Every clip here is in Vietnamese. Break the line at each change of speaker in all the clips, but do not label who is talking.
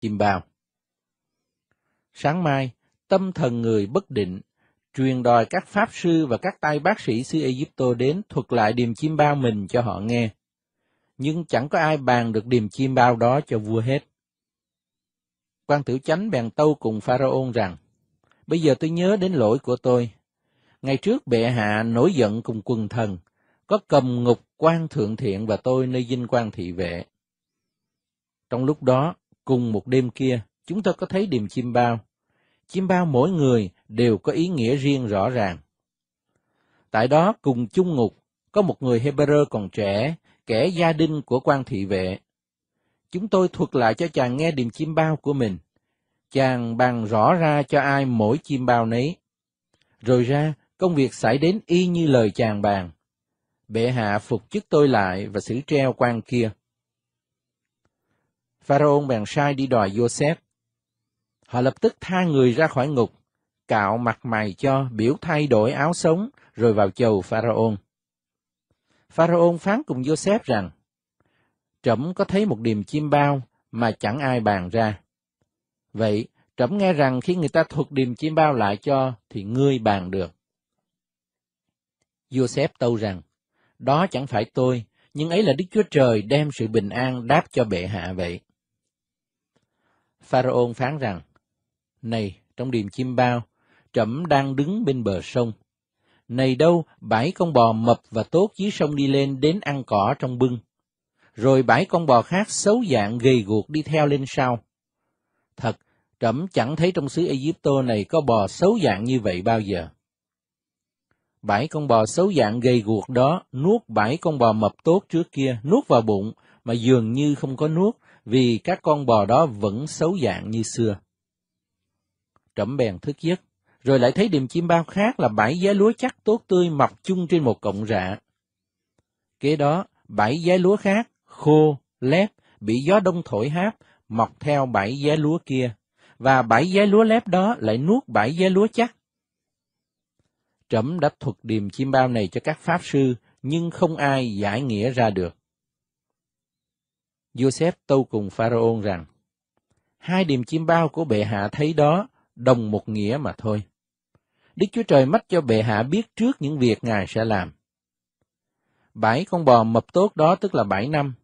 Chim bao. Sáng mai, tâm thần người bất định, truyền đòi các pháp sư và các tay bác sĩ xứ Ai Egypto đến thuật lại điềm chim bao mình cho họ nghe. Nhưng chẳng có ai bàn được điềm chim bao đó cho vua hết. quan tử chánh bèn tâu cùng Pharaon rằng, Bây giờ tôi nhớ đến lỗi của tôi. Ngày trước bệ hạ nổi giận cùng quần thần, có cầm ngục quan thượng thiện và tôi nơi dinh quan thị vệ. Trong lúc đó, Cùng một đêm kia, chúng ta có thấy điềm chim bao. Chim bao mỗi người đều có ý nghĩa riêng rõ ràng. Tại đó, cùng chung ngục, có một người Hebrew còn trẻ, kẻ gia đình của quan thị vệ. Chúng tôi thuật lại cho chàng nghe điềm chim bao của mình. Chàng bàn rõ ra cho ai mỗi chim bao nấy. Rồi ra, công việc xảy đến y như lời chàng bàn. Bệ hạ phục chức tôi lại và xử treo quan kia. Pharaoh bèn sai đi đòi Joseph. Họ lập tức tha người ra khỏi ngục, cạo mặt mày cho, biểu thay đổi áo sống, rồi vào chầu Pharaoh. Pharaoh phán cùng Joseph rằng, Trẫm có thấy một điềm chim bao mà chẳng ai bàn ra. Vậy, trẫm nghe rằng khi người ta thuật điềm chim bao lại cho, thì ngươi bàn được. Joseph tâu rằng, đó chẳng phải tôi, nhưng ấy là Đức Chúa Trời đem sự bình an đáp cho bệ hạ vậy. Pharaon phán rằng, Này, trong điềm chim bao, trẫm đang đứng bên bờ sông. Này đâu, bảy con bò mập và tốt dưới sông đi lên đến ăn cỏ trong bưng. Rồi bảy con bò khác xấu dạng gầy guộc đi theo lên sau. Thật, trẫm chẳng thấy trong xứ Egypto này có bò xấu dạng như vậy bao giờ. Bảy con bò xấu dạng gầy guộc đó nuốt bảy con bò mập tốt trước kia, nuốt vào bụng, mà dường như không có nuốt, vì các con bò đó vẫn xấu dạng như xưa. Trẫm bèn thức giấc, rồi lại thấy điềm chim bao khác là bảy giá lúa chắc tốt tươi mọc chung trên một cọng rạ. Kế đó, bảy giá lúa khác, khô, lép, bị gió đông thổi háp, mọc theo bảy giá lúa kia, và bảy giá lúa lép đó lại nuốt bảy giá lúa chắc. Trẫm đã thuật điềm chim bao này cho các pháp sư, nhưng không ai giải nghĩa ra được. Joseph tâu cùng Pharaoh rằng, hai điềm chim bao của bệ hạ thấy đó đồng một nghĩa mà thôi. Đức Chúa Trời mắt cho bệ hạ biết trước những việc Ngài sẽ làm. Bảy con bò mập tốt đó tức là bảy năm.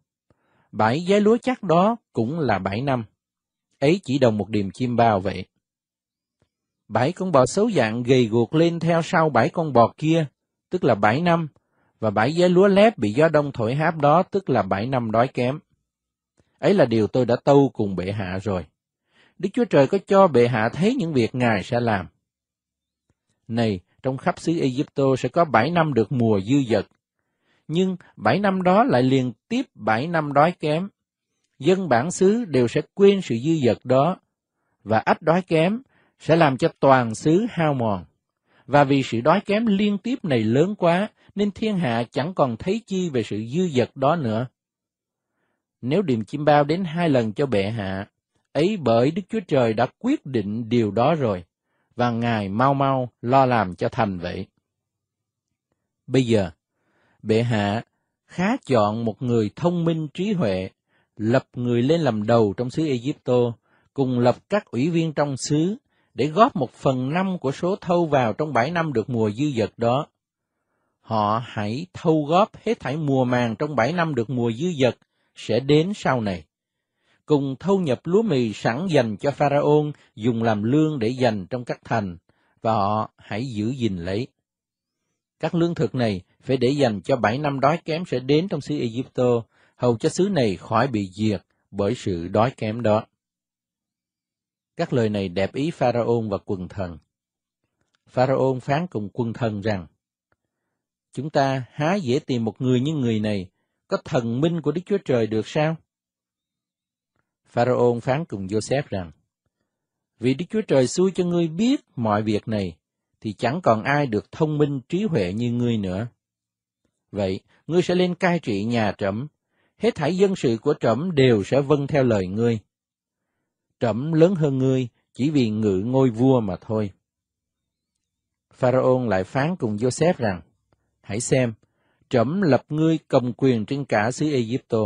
Bảy giấy lúa chắc đó cũng là bảy năm. Ấy chỉ đồng một điềm chim bao vậy. Bảy con bò xấu dạng gầy guộc lên theo sau bảy con bò kia, tức là bảy năm, và bảy giấy lúa lép bị gió đông thổi háp đó tức là bảy năm đói kém. Ấy là điều tôi đã tâu cùng bệ hạ rồi. Đức Chúa Trời có cho bệ hạ thấy những việc Ngài sẽ làm. Này, trong khắp xứ Ai Egypto sẽ có bảy năm được mùa dư dật. Nhưng bảy năm đó lại liền tiếp bảy năm đói kém. Dân bản xứ đều sẽ quên sự dư dật đó, và ách đói kém sẽ làm cho toàn xứ hao mòn. Và vì sự đói kém liên tiếp này lớn quá, nên thiên hạ chẳng còn thấy chi về sự dư dật đó nữa nếu điềm chim bao đến hai lần cho bệ hạ, ấy bởi Đức Chúa Trời đã quyết định điều đó rồi, và Ngài mau mau lo làm cho thành vậy. Bây giờ, bệ hạ khá chọn một người thông minh trí huệ, lập người lên làm đầu trong xứ Egypto, cùng lập các ủy viên trong xứ, để góp một phần năm của số thâu vào trong bảy năm được mùa dư dật đó. Họ hãy thâu góp hết thảy mùa màng trong bảy năm được mùa dư dật sẽ đến sau này. Cùng thâu nhập lúa mì sẵn dành cho Pharaon dùng làm lương để dành trong các thành, và họ hãy giữ gìn lấy. Các lương thực này phải để dành cho bảy năm đói kém sẽ đến trong xứ Egypto, hầu cho xứ này khỏi bị diệt bởi sự đói kém đó. Các lời này đẹp ý Pharaon và quần thần. Pharaon phán cùng quân thần rằng, Chúng ta há dễ tìm một người như người này, có thần minh của Đức Chúa Trời được sao? Pharaoh phán cùng Joseph rằng, Vì Đức Chúa Trời xui cho ngươi biết mọi việc này, thì chẳng còn ai được thông minh trí huệ như ngươi nữa. Vậy, ngươi sẽ lên cai trị nhà trẫm, hết thảy dân sự của trẫm đều sẽ vâng theo lời ngươi. Trẫm lớn hơn ngươi chỉ vì ngự ngôi vua mà thôi. Pharaoh lại phán cùng Joseph rằng, hãy xem, trẫm lập ngươi cầm quyền trên cả xứ Egypto.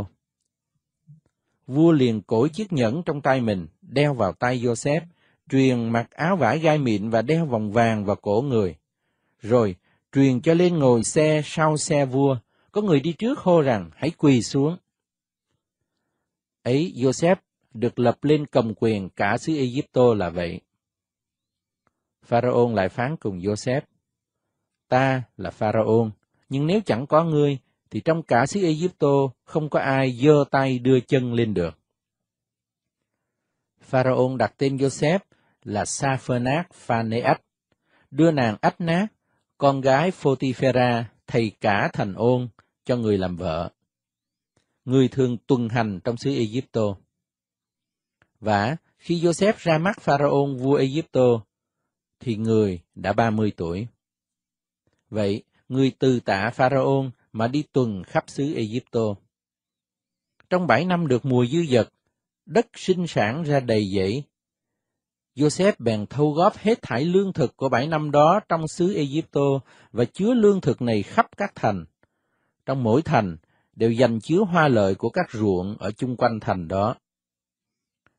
Vua liền cổi chiếc nhẫn trong tay mình, đeo vào tay Joseph, truyền mặc áo vải gai mịn và đeo vòng vàng vào cổ người. Rồi, truyền cho lên ngồi xe sau xe vua, có người đi trước hô rằng hãy quỳ xuống. Ấy Joseph được lập lên cầm quyền cả xứ Egypto là vậy. Pharaon lại phán cùng Joseph, ta là Pharaon, nhưng nếu chẳng có ngươi, thì trong cả xứ Ai Egypto không có ai giơ tay đưa chân lên được. Pharaoh đặt tên Joseph là Saphernac Phaneach, đưa nàng Ách Nát, con gái Photifera, thầy cả thành ôn, cho người làm vợ. Người thường tuần hành trong xứ Egypto. Và khi Joseph ra mắt Pharaoh, vua Egypto, thì người đã ba mươi tuổi. Vậy, người từ tạ Pharaon mà đi tuần khắp xứ Egypto. Trong bảy năm được mùa dư dật, đất sinh sản ra đầy dẫy. Joseph bèn thâu góp hết thải lương thực của bảy năm đó trong xứ Egypto và chứa lương thực này khắp các thành. Trong mỗi thành đều dành chứa hoa lợi của các ruộng ở chung quanh thành đó.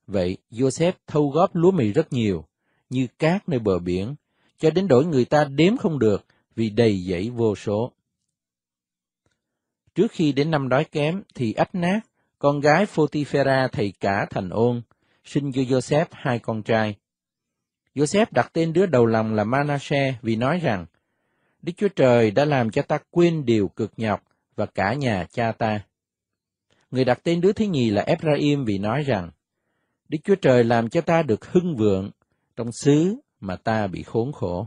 Vậy, Joseph thâu góp lúa mì rất nhiều, như cát nơi bờ biển, cho đến đổi người ta đếm không được vì đầy dẫy vô số. Trước khi đến năm đói kém thì ách nát, con gái Photifera thầy cả thành ôn, sinh cho Joseph hai con trai. Joseph đặt tên đứa đầu lòng là Manasseh vì nói rằng, Đức Chúa Trời đã làm cho ta quên điều cực nhọc và cả nhà cha ta. Người đặt tên đứa thứ nhì là Ephraim vì nói rằng, Đức Chúa Trời làm cho ta được hưng vượng trong xứ mà ta bị khốn khổ.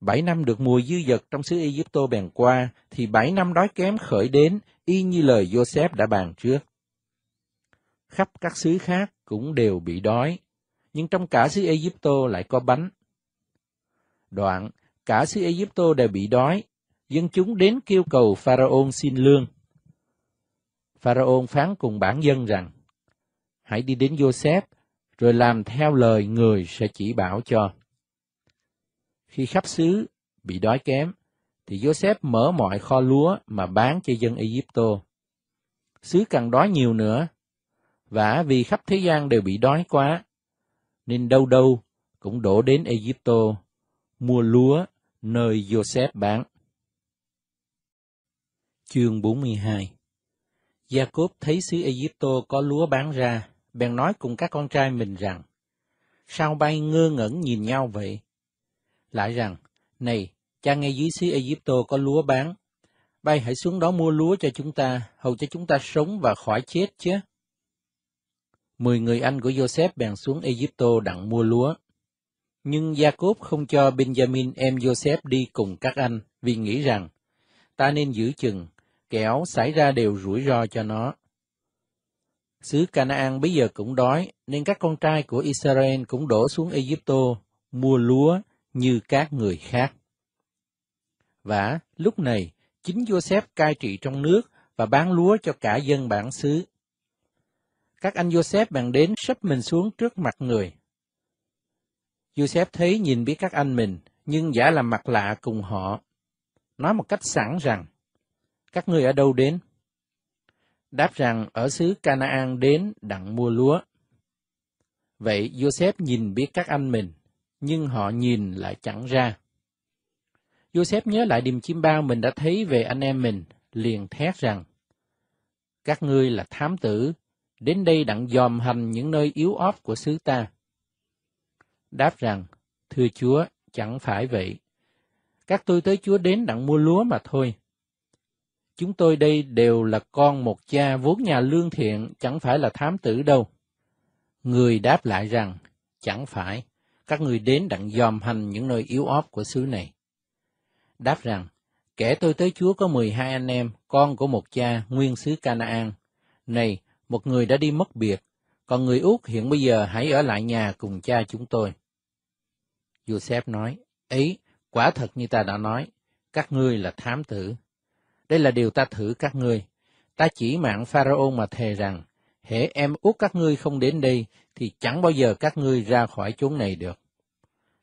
Bảy năm được mùa dư dật trong xứ Ai Egypto bèn qua, thì bảy năm đói kém khởi đến, y như lời Joseph đã bàn trước. Khắp các xứ khác cũng đều bị đói, nhưng trong cả xứ Ai Egypto lại có bánh. Đoạn, cả xứ Ai Egypto đều bị đói, dân chúng đến kêu cầu Pharaon xin lương. Pharaon phán cùng bản dân rằng, hãy đi đến Joseph, rồi làm theo lời người sẽ chỉ bảo cho. Khi khắp xứ bị đói kém, thì Joseph mở mọi kho lúa mà bán cho dân Ai Egypto. Xứ càng đói nhiều nữa, và vì khắp thế gian đều bị đói quá, nên đâu đâu cũng đổ đến Ai Egypto, mua lúa nơi Joseph bán. Chương 42 Jacob thấy xứ Ai Egypto có lúa bán ra, bèn nói cùng các con trai mình rằng, sao bay ngơ ngẩn nhìn nhau vậy? lại rằng, Này, cha ngay dưới xứ Ai Cập có lúa bán. Bay hãy xuống đó mua lúa cho chúng ta, hầu cho chúng ta sống và khỏi chết chứ. Mười người anh của Joseph bèn xuống Ai Cập đặng mua lúa. Nhưng Jacob không cho Benjamin em Joseph đi cùng các anh vì nghĩ rằng, ta nên giữ chừng, kẻo xảy ra đều rủi ro cho nó. Xứ Canaan bây giờ cũng đói, nên các con trai của Israel cũng đổ xuống Ai Cập mua lúa, như các người khác. Và lúc này, chính Joseph cai trị trong nước và bán lúa cho cả dân bản xứ. Các anh Joseph bạn đến sắp mình xuống trước mặt người. Joseph thấy nhìn biết các anh mình, nhưng giả làm mặt lạ cùng họ. Nói một cách sẵn rằng, các ngươi ở đâu đến? Đáp rằng ở xứ Canaan đến đặng mua lúa. Vậy Joseph nhìn biết các anh mình, nhưng họ nhìn lại chẳng ra. Joseph nhớ lại điềm chim bao mình đã thấy về anh em mình, liền thét rằng, Các ngươi là thám tử, đến đây đặng dòm hành những nơi yếu ót của xứ ta. Đáp rằng, Thưa Chúa, chẳng phải vậy. Các tôi tới Chúa đến đặng mua lúa mà thôi. Chúng tôi đây đều là con một cha vốn nhà lương thiện, chẳng phải là thám tử đâu. Người đáp lại rằng, chẳng phải các ngươi đến đặng dòm hành những nơi yếu óp của xứ này. Đáp rằng, kẻ tôi tới Chúa có mười hai anh em, con của một cha, nguyên xứ Canaan. Này, một người đã đi mất biệt, còn người út hiện bây giờ hãy ở lại nhà cùng cha chúng tôi. Joseph nói, ấy, quả thật như ta đã nói, các ngươi là thám tử. Đây là điều ta thử các ngươi. Ta chỉ mạng Pharaoh mà thề rằng, hễ em út các ngươi không đến đây, thì chẳng bao giờ các ngươi ra khỏi chốn này được.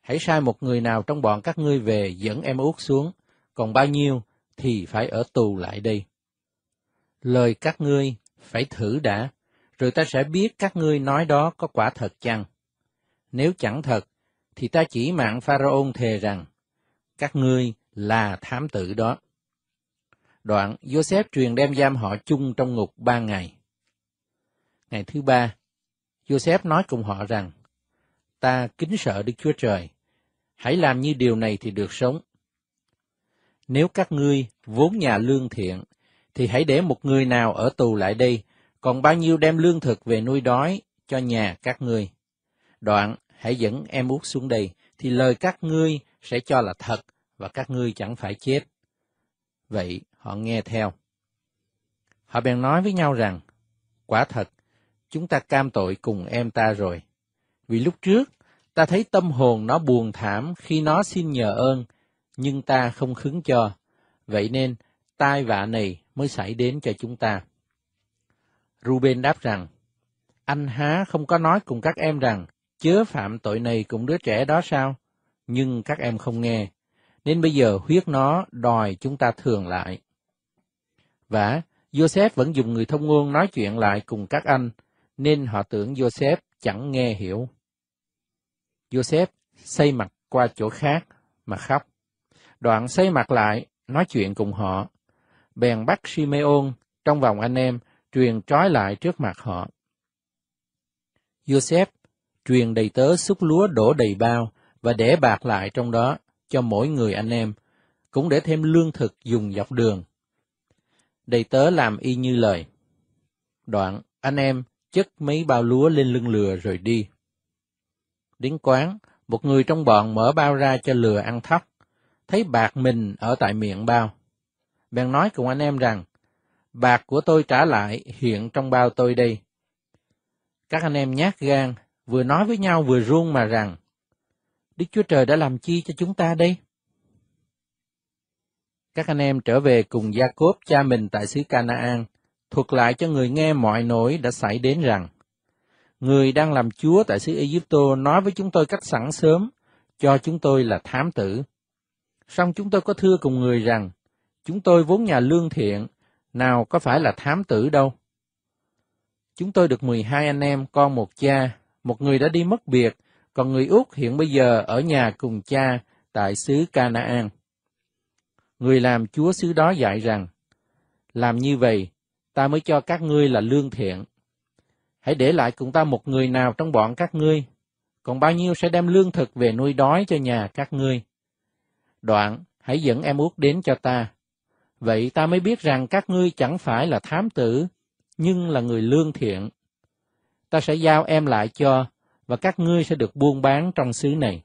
Hãy sai một người nào trong bọn các ngươi về dẫn em út xuống, còn bao nhiêu thì phải ở tù lại đây. Lời các ngươi phải thử đã, rồi ta sẽ biết các ngươi nói đó có quả thật chăng. Nếu chẳng thật, thì ta chỉ mạng Pharaon thề rằng, các ngươi là thám tử đó. Đoạn, Joseph truyền đem giam họ chung trong ngục ba ngày. Ngày thứ ba, Joseph nói cùng họ rằng, Ta kính sợ Đức Chúa Trời, hãy làm như điều này thì được sống. Nếu các ngươi vốn nhà lương thiện, thì hãy để một người nào ở tù lại đây, còn bao nhiêu đem lương thực về nuôi đói cho nhà các ngươi. Đoạn, hãy dẫn em út xuống đây, thì lời các ngươi sẽ cho là thật, và các ngươi chẳng phải chết. Vậy họ nghe theo. Họ bèn nói với nhau rằng, quả thật, chúng ta cam tội cùng em ta rồi. Vì lúc trước, ta thấy tâm hồn nó buồn thảm khi nó xin nhờ ơn, nhưng ta không khứng cho. Vậy nên, tai vạ này mới xảy đến cho chúng ta. Ruben đáp rằng, anh há không có nói cùng các em rằng, chớ phạm tội này cùng đứa trẻ đó sao? Nhưng các em không nghe, nên bây giờ huyết nó đòi chúng ta thường lại. Và Joseph vẫn dùng người thông ngôn nói chuyện lại cùng các anh, nên họ tưởng Joseph chẳng nghe hiểu. Joseph xây mặt qua chỗ khác mà khóc. Đoạn xây mặt lại, nói chuyện cùng họ. Bèn bắt Simeon trong vòng anh em, truyền trói lại trước mặt họ. Joseph truyền đầy tớ xúc lúa đổ đầy bao và để bạc lại trong đó cho mỗi người anh em, cũng để thêm lương thực dùng dọc đường. Đầy tớ làm y như lời. Đoạn, anh em chất mấy bao lúa lên lưng lừa rồi đi. Đến quán, một người trong bọn mở bao ra cho lừa ăn thóc, thấy bạc mình ở tại miệng bao. Bèn nói cùng anh em rằng, bạc của tôi trả lại hiện trong bao tôi đây. Các anh em nhát gan, vừa nói với nhau vừa run mà rằng, Đức Chúa Trời đã làm chi cho chúng ta đây? Các anh em trở về cùng Gia Cốp cha mình tại xứ Canaan, thuật lại cho người nghe mọi nỗi đã xảy đến rằng, Người đang làm chúa tại xứ Egypto nói với chúng tôi cách sẵn sớm, cho chúng tôi là thám tử. Song chúng tôi có thưa cùng người rằng, chúng tôi vốn nhà lương thiện, nào có phải là thám tử đâu. Chúng tôi được 12 anh em, con một cha, một người đã đi mất biệt, còn người Úc hiện bây giờ ở nhà cùng cha tại xứ Canaan. Người làm chúa xứ đó dạy rằng, làm như vậy, ta mới cho các ngươi là lương thiện. Hãy để lại cùng ta một người nào trong bọn các ngươi, còn bao nhiêu sẽ đem lương thực về nuôi đói cho nhà các ngươi. Đoạn, hãy dẫn em út đến cho ta. Vậy ta mới biết rằng các ngươi chẳng phải là thám tử, nhưng là người lương thiện. Ta sẽ giao em lại cho, và các ngươi sẽ được buôn bán trong xứ này.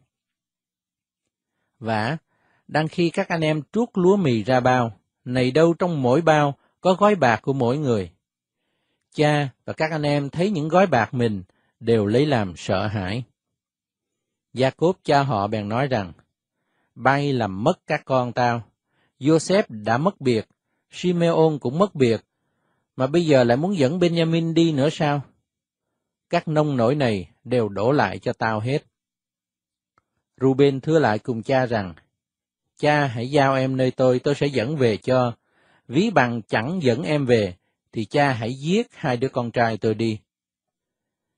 Và đang khi các anh em trút lúa mì ra bao, này đâu trong mỗi bao có gói bạc của mỗi người. Cha và các anh em thấy những gói bạc mình đều lấy làm sợ hãi. Gia Cốp cha họ bèn nói rằng, Bay làm mất các con tao, Joseph đã mất biệt, Simeon cũng mất biệt, mà bây giờ lại muốn dẫn Benjamin đi nữa sao? Các nông nổi này đều đổ lại cho tao hết. Ruben thưa lại cùng cha rằng, Cha hãy giao em nơi tôi, tôi sẽ dẫn về cho, ví bằng chẳng dẫn em về, thì cha hãy giết hai đứa con trai tôi đi.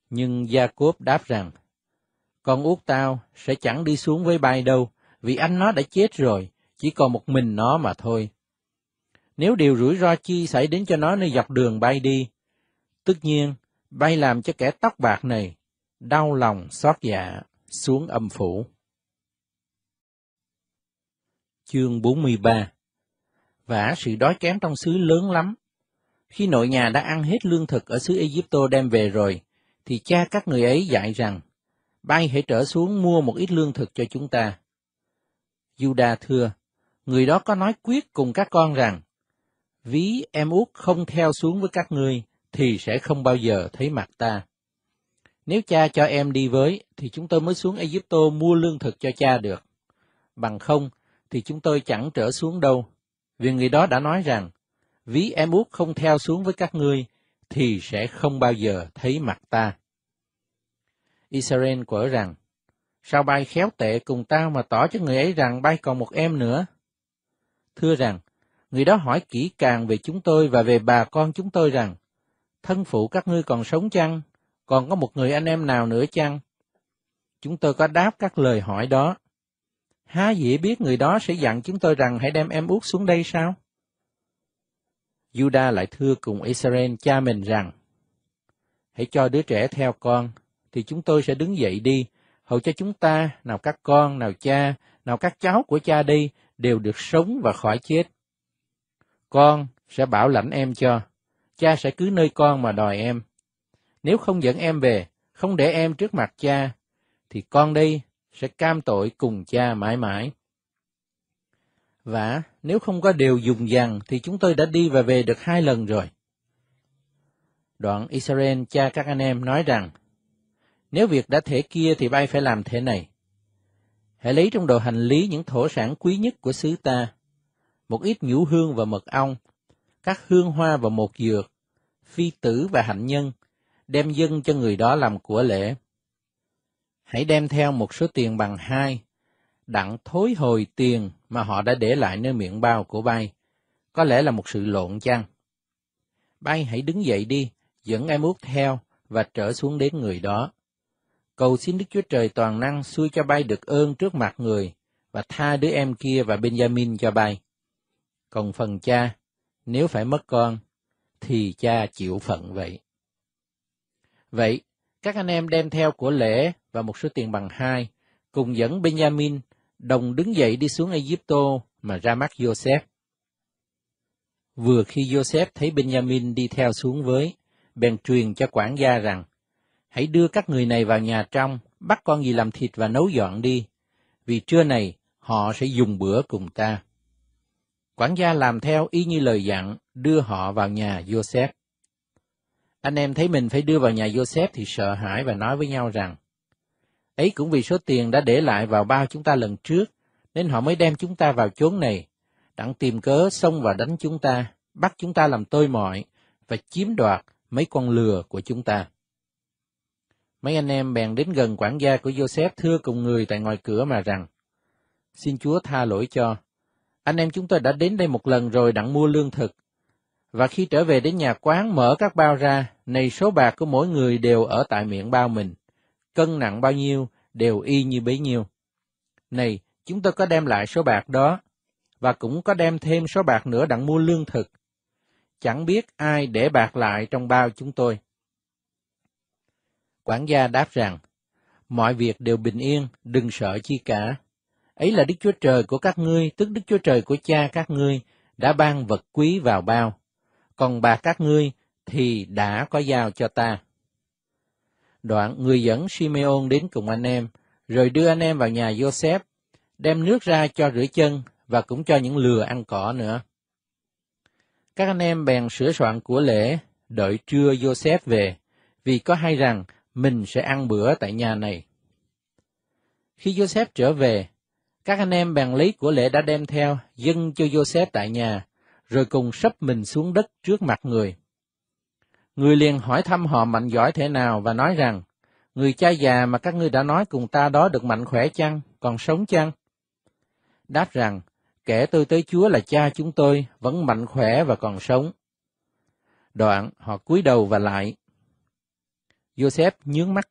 Nhưng Gia Cốp đáp rằng, con út tao sẽ chẳng đi xuống với bay đâu, vì anh nó đã chết rồi, chỉ còn một mình nó mà thôi. Nếu điều rủi ro chi xảy đến cho nó nơi dọc đường bay đi, tất nhiên bay làm cho kẻ tóc bạc này đau lòng xót dạ xuống âm phủ. Chương 43 vả sự đói kém trong xứ lớn lắm. Khi nội nhà đã ăn hết lương thực ở xứ Egypto đem về rồi, thì cha các người ấy dạy rằng, bay hãy trở xuống mua một ít lương thực cho chúng ta. Juda thưa, người đó có nói quyết cùng các con rằng, ví em út không theo xuống với các ngươi, thì sẽ không bao giờ thấy mặt ta. Nếu cha cho em đi với, thì chúng tôi mới xuống Egypto mua lương thực cho cha được. Bằng không, thì chúng tôi chẳng trở xuống đâu, vì người đó đã nói rằng, ví em út không theo xuống với các ngươi, thì sẽ không bao giờ thấy mặt ta. Israel quở rằng, sao bay khéo tệ cùng tao mà tỏ cho người ấy rằng bay còn một em nữa? Thưa rằng, người đó hỏi kỹ càng về chúng tôi và về bà con chúng tôi rằng, thân phụ các ngươi còn sống chăng? Còn có một người anh em nào nữa chăng? Chúng tôi có đáp các lời hỏi đó, Há dĩ biết người đó sẽ dặn chúng tôi rằng hãy đem em út xuống đây sao? Judah lại thưa cùng Israel cha mình rằng, Hãy cho đứa trẻ theo con, thì chúng tôi sẽ đứng dậy đi, hầu cho chúng ta, nào các con, nào cha, nào các cháu của cha đi, đều được sống và khỏi chết. Con sẽ bảo lãnh em cho, cha sẽ cứ nơi con mà đòi em. Nếu không dẫn em về, không để em trước mặt cha, thì con đây sẽ cam tội cùng cha mãi mãi. Và nếu không có điều dùng dằn thì chúng tôi đã đi và về được hai lần rồi. Đoạn Israel cha các anh em nói rằng, nếu việc đã thể kia thì bay phải làm thế này. Hãy lấy trong đồ hành lý những thổ sản quý nhất của xứ ta, một ít nhũ hương và mật ong, các hương hoa và một dược, phi tử và hạnh nhân, đem dâng cho người đó làm của lễ hãy đem theo một số tiền bằng hai, đặng thối hồi tiền mà họ đã để lại nơi miệng bao của bay. Có lẽ là một sự lộn chăng? Bay hãy đứng dậy đi, dẫn em út theo và trở xuống đến người đó. Cầu xin Đức Chúa Trời toàn năng xui cho bay được ơn trước mặt người và tha đứa em kia và Benjamin cho bay. Còn phần cha, nếu phải mất con, thì cha chịu phận vậy. Vậy, các anh em đem theo của lễ và một số tiền bằng hai, cùng dẫn Benjamin, đồng đứng dậy đi xuống Ai Egypto mà ra mắt Joseph. Vừa khi Joseph thấy Benjamin đi theo xuống với, bèn truyền cho quản gia rằng, hãy đưa các người này vào nhà trong, bắt con gì làm thịt và nấu dọn đi, vì trưa này họ sẽ dùng bữa cùng ta. Quản gia làm theo y như lời dặn, đưa họ vào nhà Joseph. Anh em thấy mình phải đưa vào nhà Joseph thì sợ hãi và nói với nhau rằng, Ấy cũng vì số tiền đã để lại vào bao chúng ta lần trước, nên họ mới đem chúng ta vào chốn này, đặng tìm cớ xông vào đánh chúng ta, bắt chúng ta làm tôi mọi và chiếm đoạt mấy con lừa của chúng ta. Mấy anh em bèn đến gần quản gia của Joseph thưa cùng người tại ngoài cửa mà rằng, Xin Chúa tha lỗi cho, anh em chúng tôi đã đến đây một lần rồi đặng mua lương thực, và khi trở về đến nhà quán mở các bao ra, này số bạc của mỗi người đều ở tại miệng bao mình cân nặng bao nhiêu đều y như bấy nhiêu. Này, chúng tôi có đem lại số bạc đó, và cũng có đem thêm số bạc nữa đặng mua lương thực. Chẳng biết ai để bạc lại trong bao chúng tôi. Quản gia đáp rằng, mọi việc đều bình yên, đừng sợ chi cả. Ấy là Đức Chúa Trời của các ngươi, tức Đức Chúa Trời của cha các ngươi, đã ban vật quý vào bao. Còn bạc các ngươi thì đã có giao cho ta. Đoạn người dẫn Simeon đến cùng anh em, rồi đưa anh em vào nhà Joseph, đem nước ra cho rửa chân và cũng cho những lừa ăn cỏ nữa. Các anh em bèn sửa soạn của lễ, đợi trưa Joseph về, vì có hay rằng mình sẽ ăn bữa tại nhà này. Khi Joseph trở về, các anh em bèn lấy của lễ đã đem theo, dâng cho Joseph tại nhà, rồi cùng sắp mình xuống đất trước mặt người. Người liền hỏi thăm họ mạnh giỏi thế nào và nói rằng, người cha già mà các ngươi đã nói cùng ta đó được mạnh khỏe chăng, còn sống chăng? Đáp rằng, kẻ tôi tới Chúa là cha chúng tôi, vẫn mạnh khỏe và còn sống. Đoạn, họ cúi đầu và lại. Joseph nhướng mắt,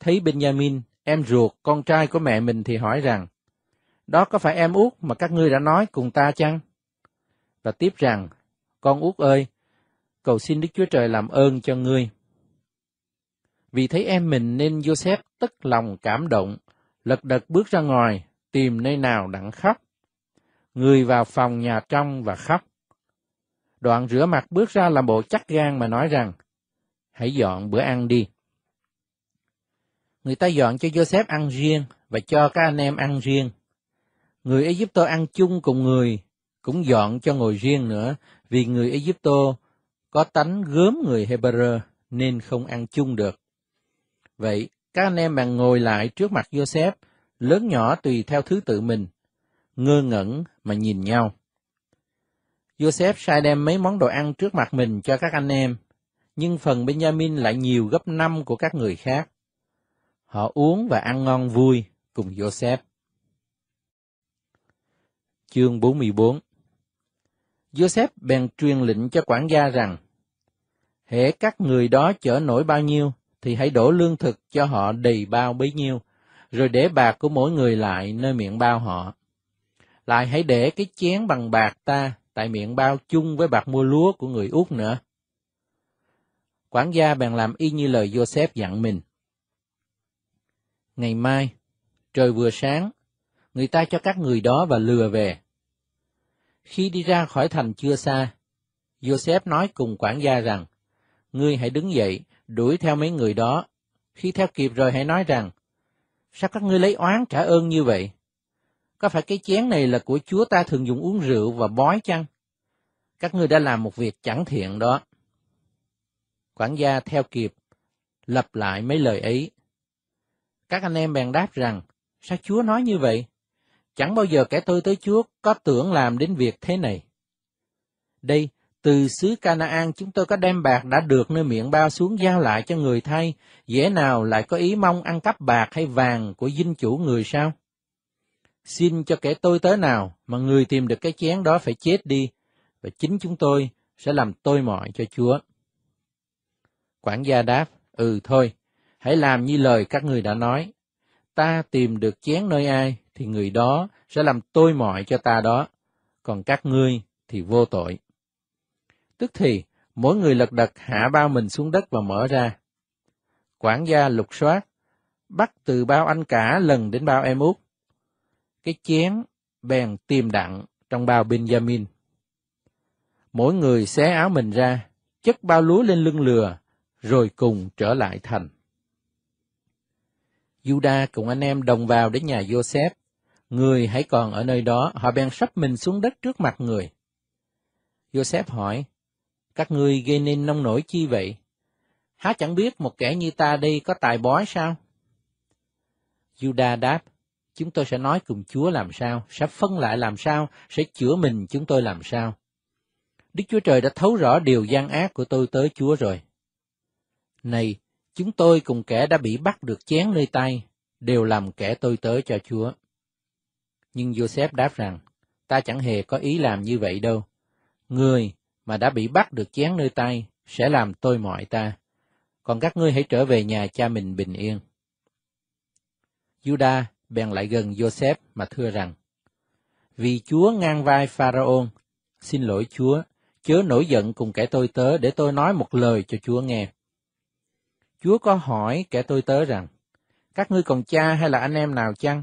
thấy Benjamin, em ruột, con trai của mẹ mình thì hỏi rằng, đó có phải em út mà các ngươi đã nói cùng ta chăng? Và tiếp rằng, con út ơi, cầu xin Đức Chúa Trời làm ơn cho ngươi. Vì thấy em mình nên Joseph tức lòng cảm động, lật đật bước ra ngoài, tìm nơi nào đặng khóc. Người vào phòng nhà trong và khóc. Đoạn rửa mặt bước ra làm bộ chắc gan mà nói rằng, hãy dọn bữa ăn đi. Người ta dọn cho Joseph ăn riêng và cho các anh em ăn riêng. Người Ai Cập ăn chung cùng người cũng dọn cho ngồi riêng nữa, vì người Ai Cập có tánh gớm người Hebrew nên không ăn chung được. Vậy, các anh em bạn ngồi lại trước mặt Joseph, lớn nhỏ tùy theo thứ tự mình, ngơ ngẩn mà nhìn nhau. Joseph sai đem mấy món đồ ăn trước mặt mình cho các anh em, nhưng phần Benjamin lại nhiều gấp năm của các người khác. Họ uống và ăn ngon vui cùng Joseph. Chương 44 Joseph bèn truyền lệnh cho quản gia rằng, hễ các người đó chở nổi bao nhiêu, thì hãy đổ lương thực cho họ đầy bao bấy nhiêu, rồi để bạc của mỗi người lại nơi miệng bao họ. Lại hãy để cái chén bằng bạc ta tại miệng bao chung với bạc mua lúa của người út nữa. Quản gia bèn làm y như lời Joseph dặn mình. Ngày mai, trời vừa sáng, người ta cho các người đó và lừa về. Khi đi ra khỏi thành chưa xa, Joseph nói cùng quản gia rằng, ngươi hãy đứng dậy, đuổi theo mấy người đó. Khi theo kịp rồi hãy nói rằng, sao các ngươi lấy oán trả ơn như vậy? Có phải cái chén này là của Chúa ta thường dùng uống rượu và bói chăng? Các ngươi đã làm một việc chẳng thiện đó. Quản gia theo kịp, lặp lại mấy lời ấy. Các anh em bèn đáp rằng, sao Chúa nói như vậy? Chẳng bao giờ kẻ tôi tới Chúa có tưởng làm đến việc thế này. Đây từ xứ Canaan chúng tôi có đem bạc đã được nơi miệng bao xuống giao lại cho người thay, dễ nào lại có ý mong ăn cắp bạc hay vàng của dinh chủ người sao? Xin cho kẻ tôi tới nào, mà người tìm được cái chén đó phải chết đi, và chính chúng tôi sẽ làm tôi mọi cho Chúa. Quản gia đáp, ừ thôi, hãy làm như lời các người đã nói. Ta tìm được chén nơi ai, thì người đó sẽ làm tôi mọi cho ta đó, còn các ngươi thì vô tội. Tức thì, mỗi người lật đật hạ bao mình xuống đất và mở ra. Quản gia lục soát, bắt từ bao anh cả lần đến bao em út. Cái chén bèn tìm đặng trong bao Benjamin. Mỗi người xé áo mình ra, chất bao lúa lên lưng lừa, rồi cùng trở lại thành. Juda cùng anh em đồng vào đến nhà Joseph. Người hãy còn ở nơi đó, họ bèn sắp mình xuống đất trước mặt người. Joseph hỏi, các ngươi gây nên nông nổi chi vậy? Há chẳng biết một kẻ như ta đây có tài bói sao? Judah đáp, chúng tôi sẽ nói cùng Chúa làm sao, sẽ phân lại làm sao, sẽ chữa mình chúng tôi làm sao. Đức Chúa Trời đã thấu rõ điều gian ác của tôi tới Chúa rồi. Này, chúng tôi cùng kẻ đã bị bắt được chén nơi tay, đều làm kẻ tôi tới cho Chúa. Nhưng Joseph đáp rằng, ta chẳng hề có ý làm như vậy đâu. Người, mà đã bị bắt được chén nơi tay sẽ làm tôi mọi ta. Còn các ngươi hãy trở về nhà cha mình bình yên. Juda bèn lại gần Joseph mà thưa rằng, Vì Chúa ngang vai Pharaon, xin lỗi Chúa, chớ nổi giận cùng kẻ tôi tớ để tôi nói một lời cho Chúa nghe. Chúa có hỏi kẻ tôi tớ rằng, các ngươi còn cha hay là anh em nào chăng?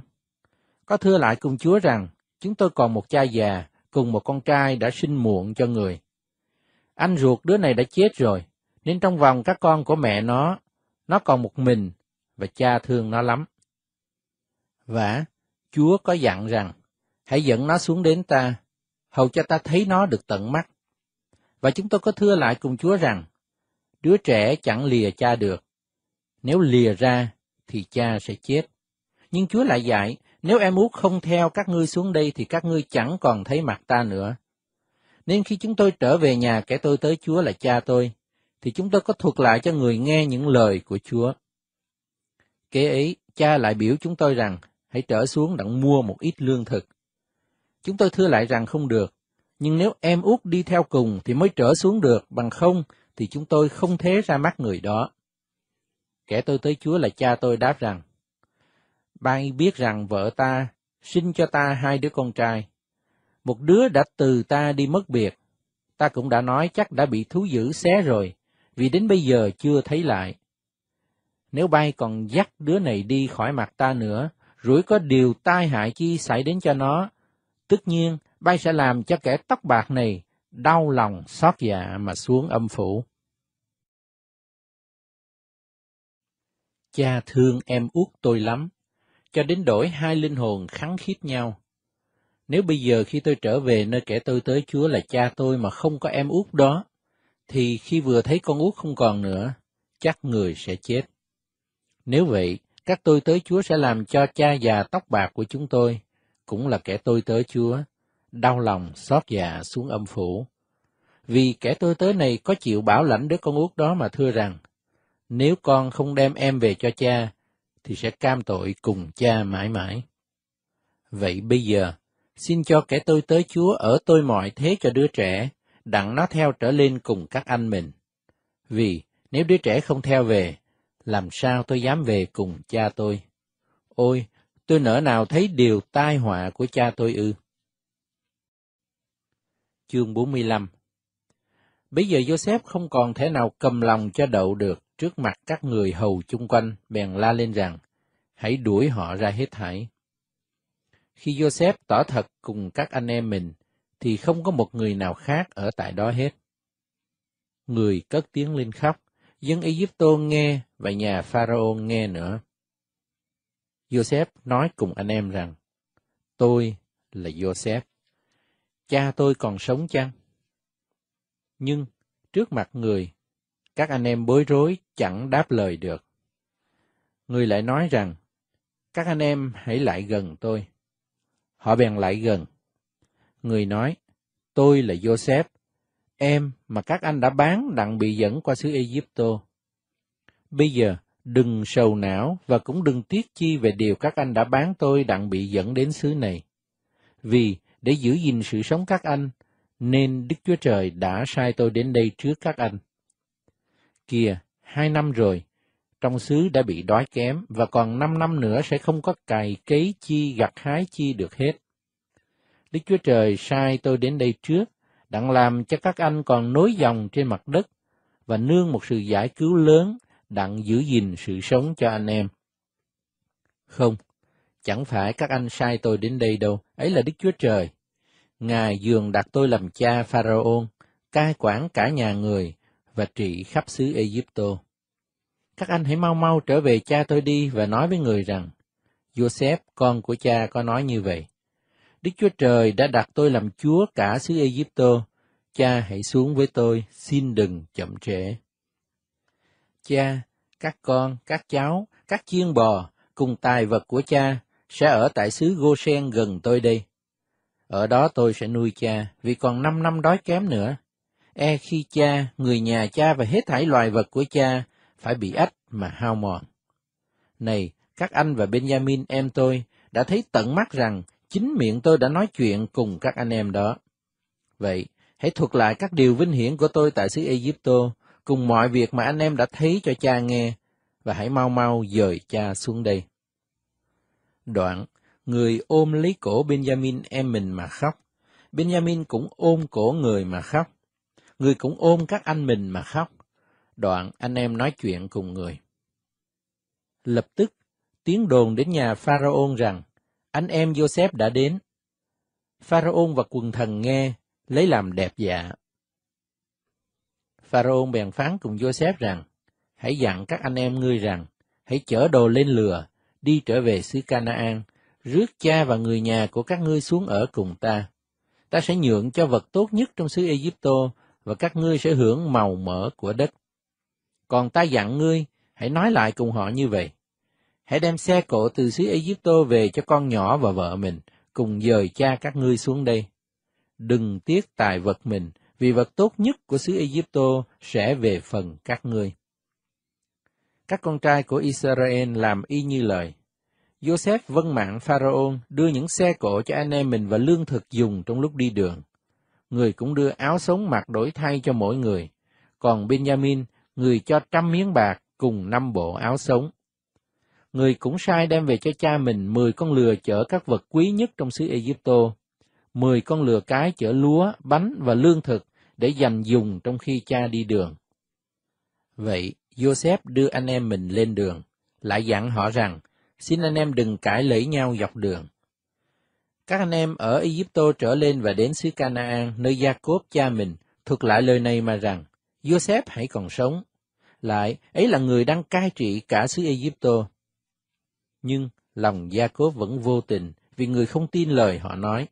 Có thưa lại cùng Chúa rằng, chúng tôi còn một cha già, cùng một con trai đã sinh muộn cho người. Anh ruột đứa này đã chết rồi, nên trong vòng các con của mẹ nó, nó còn một mình, và cha thương nó lắm. Và Chúa có dặn rằng, hãy dẫn nó xuống đến ta, hầu cho ta thấy nó được tận mắt. Và chúng tôi có thưa lại cùng Chúa rằng, đứa trẻ chẳng lìa cha được. Nếu lìa ra, thì cha sẽ chết. Nhưng Chúa lại dạy, nếu em út không theo các ngươi xuống đây thì các ngươi chẳng còn thấy mặt ta nữa. Nên khi chúng tôi trở về nhà kẻ tôi tới Chúa là cha tôi, thì chúng tôi có thuật lại cho người nghe những lời của Chúa. Kế ấy, cha lại biểu chúng tôi rằng, hãy trở xuống đặng mua một ít lương thực. Chúng tôi thưa lại rằng không được, nhưng nếu em út đi theo cùng thì mới trở xuống được, bằng không thì chúng tôi không thế ra mắt người đó. Kẻ tôi tới Chúa là cha tôi đáp rằng, Ba biết rằng vợ ta sinh cho ta hai đứa con trai, một đứa đã từ ta đi mất biệt. Ta cũng đã nói chắc đã bị thú dữ xé rồi, vì đến bây giờ chưa thấy lại. Nếu bay còn dắt đứa này đi khỏi mặt ta nữa, rủi có điều tai hại chi xảy đến cho nó. Tất nhiên, bay sẽ làm cho kẻ tóc bạc này đau lòng xót dạ mà xuống âm phủ. Cha thương em út tôi lắm, cho đến đổi hai linh hồn kháng khít nhau nếu bây giờ khi tôi trở về nơi kẻ tôi tới Chúa là cha tôi mà không có em út đó, thì khi vừa thấy con út không còn nữa, chắc người sẽ chết. Nếu vậy, các tôi tới Chúa sẽ làm cho cha già tóc bạc của chúng tôi, cũng là kẻ tôi tới Chúa, đau lòng xót già xuống âm phủ. Vì kẻ tôi tới này có chịu bảo lãnh đứa con út đó mà thưa rằng, nếu con không đem em về cho cha, thì sẽ cam tội cùng cha mãi mãi. Vậy bây giờ, xin cho kẻ tôi tới Chúa ở tôi mọi thế cho đứa trẻ, đặng nó theo trở lên cùng các anh mình. Vì nếu đứa trẻ không theo về, làm sao tôi dám về cùng cha tôi? Ôi, tôi nỡ nào thấy điều tai họa của cha tôi ư? Chương 45 Bây giờ Joseph không còn thể nào cầm lòng cho đậu được trước mặt các người hầu chung quanh, bèn la lên rằng, hãy đuổi họ ra hết thảy. Khi Joseph tỏ thật cùng các anh em mình, thì không có một người nào khác ở tại đó hết. Người cất tiếng lên khóc, dân Ai Egypto nghe và nhà Pharaoh nghe nữa. Joseph nói cùng anh em rằng, Tôi là Joseph. Cha tôi còn sống chăng? Nhưng, trước mặt người, các anh em bối rối chẳng đáp lời được. Người lại nói rằng, các anh em hãy lại gần tôi. Họ bèn lại gần. Người nói, tôi là Joseph, em mà các anh đã bán đặng bị dẫn qua xứ Egypto. Bây giờ, đừng sầu não và cũng đừng tiếc chi về điều các anh đã bán tôi đặng bị dẫn đến xứ này. Vì, để giữ gìn sự sống các anh, nên Đức Chúa Trời đã sai tôi đến đây trước các anh. Kìa, hai năm rồi, trong xứ đã bị đói kém và còn năm năm nữa sẽ không có cày cấy chi gặt hái chi được hết. Đức Chúa Trời sai tôi đến đây trước, đặng làm cho các anh còn nối dòng trên mặt đất và nương một sự giải cứu lớn đặng giữ gìn sự sống cho anh em. Không, chẳng phải các anh sai tôi đến đây đâu, ấy là Đức Chúa Trời. Ngài dường đặt tôi làm cha Pharaon, cai quản cả nhà người và trị khắp xứ Egypto các anh hãy mau mau trở về cha tôi đi và nói với người rằng, Joseph, con của cha có nói như vậy. Đức Chúa Trời đã đặt tôi làm chúa cả xứ Egypto, cha hãy xuống với tôi, xin đừng chậm trễ. Cha, các con, các cháu, các chiên bò, cùng tài vật của cha, sẽ ở tại xứ Goshen gần tôi đây. Ở đó tôi sẽ nuôi cha, vì còn năm năm đói kém nữa. E khi cha, người nhà cha và hết thảy loài vật của cha phải bị ách mà hao mòn. Này, các anh và Benjamin em tôi đã thấy tận mắt rằng chính miệng tôi đã nói chuyện cùng các anh em đó. Vậy, hãy thuật lại các điều vinh hiển của tôi tại xứ Egypto, cùng mọi việc mà anh em đã thấy cho cha nghe, và hãy mau mau dời cha xuống đây. Đoạn, người ôm lấy cổ Benjamin em mình mà khóc. Benjamin cũng ôm cổ người mà khóc. Người cũng ôm các anh mình mà khóc đoạn anh em nói chuyện cùng người. Lập tức, tiếng đồn đến nhà Pharaon rằng, anh em Joseph đã đến. Pharaon và quần thần nghe, lấy làm đẹp dạ. Pharaon bèn phán cùng Joseph rằng, hãy dặn các anh em ngươi rằng, hãy chở đồ lên lừa, đi trở về xứ Canaan, rước cha và người nhà của các ngươi xuống ở cùng ta. Ta sẽ nhượng cho vật tốt nhất trong xứ Egypto, và các ngươi sẽ hưởng màu mỡ của đất. Còn ta dặn ngươi, hãy nói lại cùng họ như vậy. Hãy đem xe cộ từ xứ Ai Cập về cho con nhỏ và vợ mình, cùng dời cha các ngươi xuống đây. Đừng tiếc tài vật mình, vì vật tốt nhất của xứ Ai Cập sẽ về phần các ngươi. Các con trai của Israel làm y như lời. Joseph vân mạng Pharaoh đưa những xe cộ cho anh em mình và lương thực dùng trong lúc đi đường. Người cũng đưa áo sống mặc đổi thay cho mỗi người. Còn Benjamin người cho trăm miếng bạc cùng năm bộ áo sống. Người cũng sai đem về cho cha mình mười con lừa chở các vật quý nhất trong xứ Egypto, mười con lừa cái chở lúa, bánh và lương thực để dành dùng trong khi cha đi đường. Vậy, Joseph đưa anh em mình lên đường, lại dặn họ rằng, xin anh em đừng cãi lẫy nhau dọc đường. Các anh em ở Egypto trở lên và đến xứ Canaan, nơi Gia Cốp cha mình, thuật lại lời này mà rằng, Joseph hãy còn sống. Lại, ấy là người đang cai trị cả xứ Egypto. Nhưng lòng gia Jacob vẫn vô tình vì người không tin lời họ nói.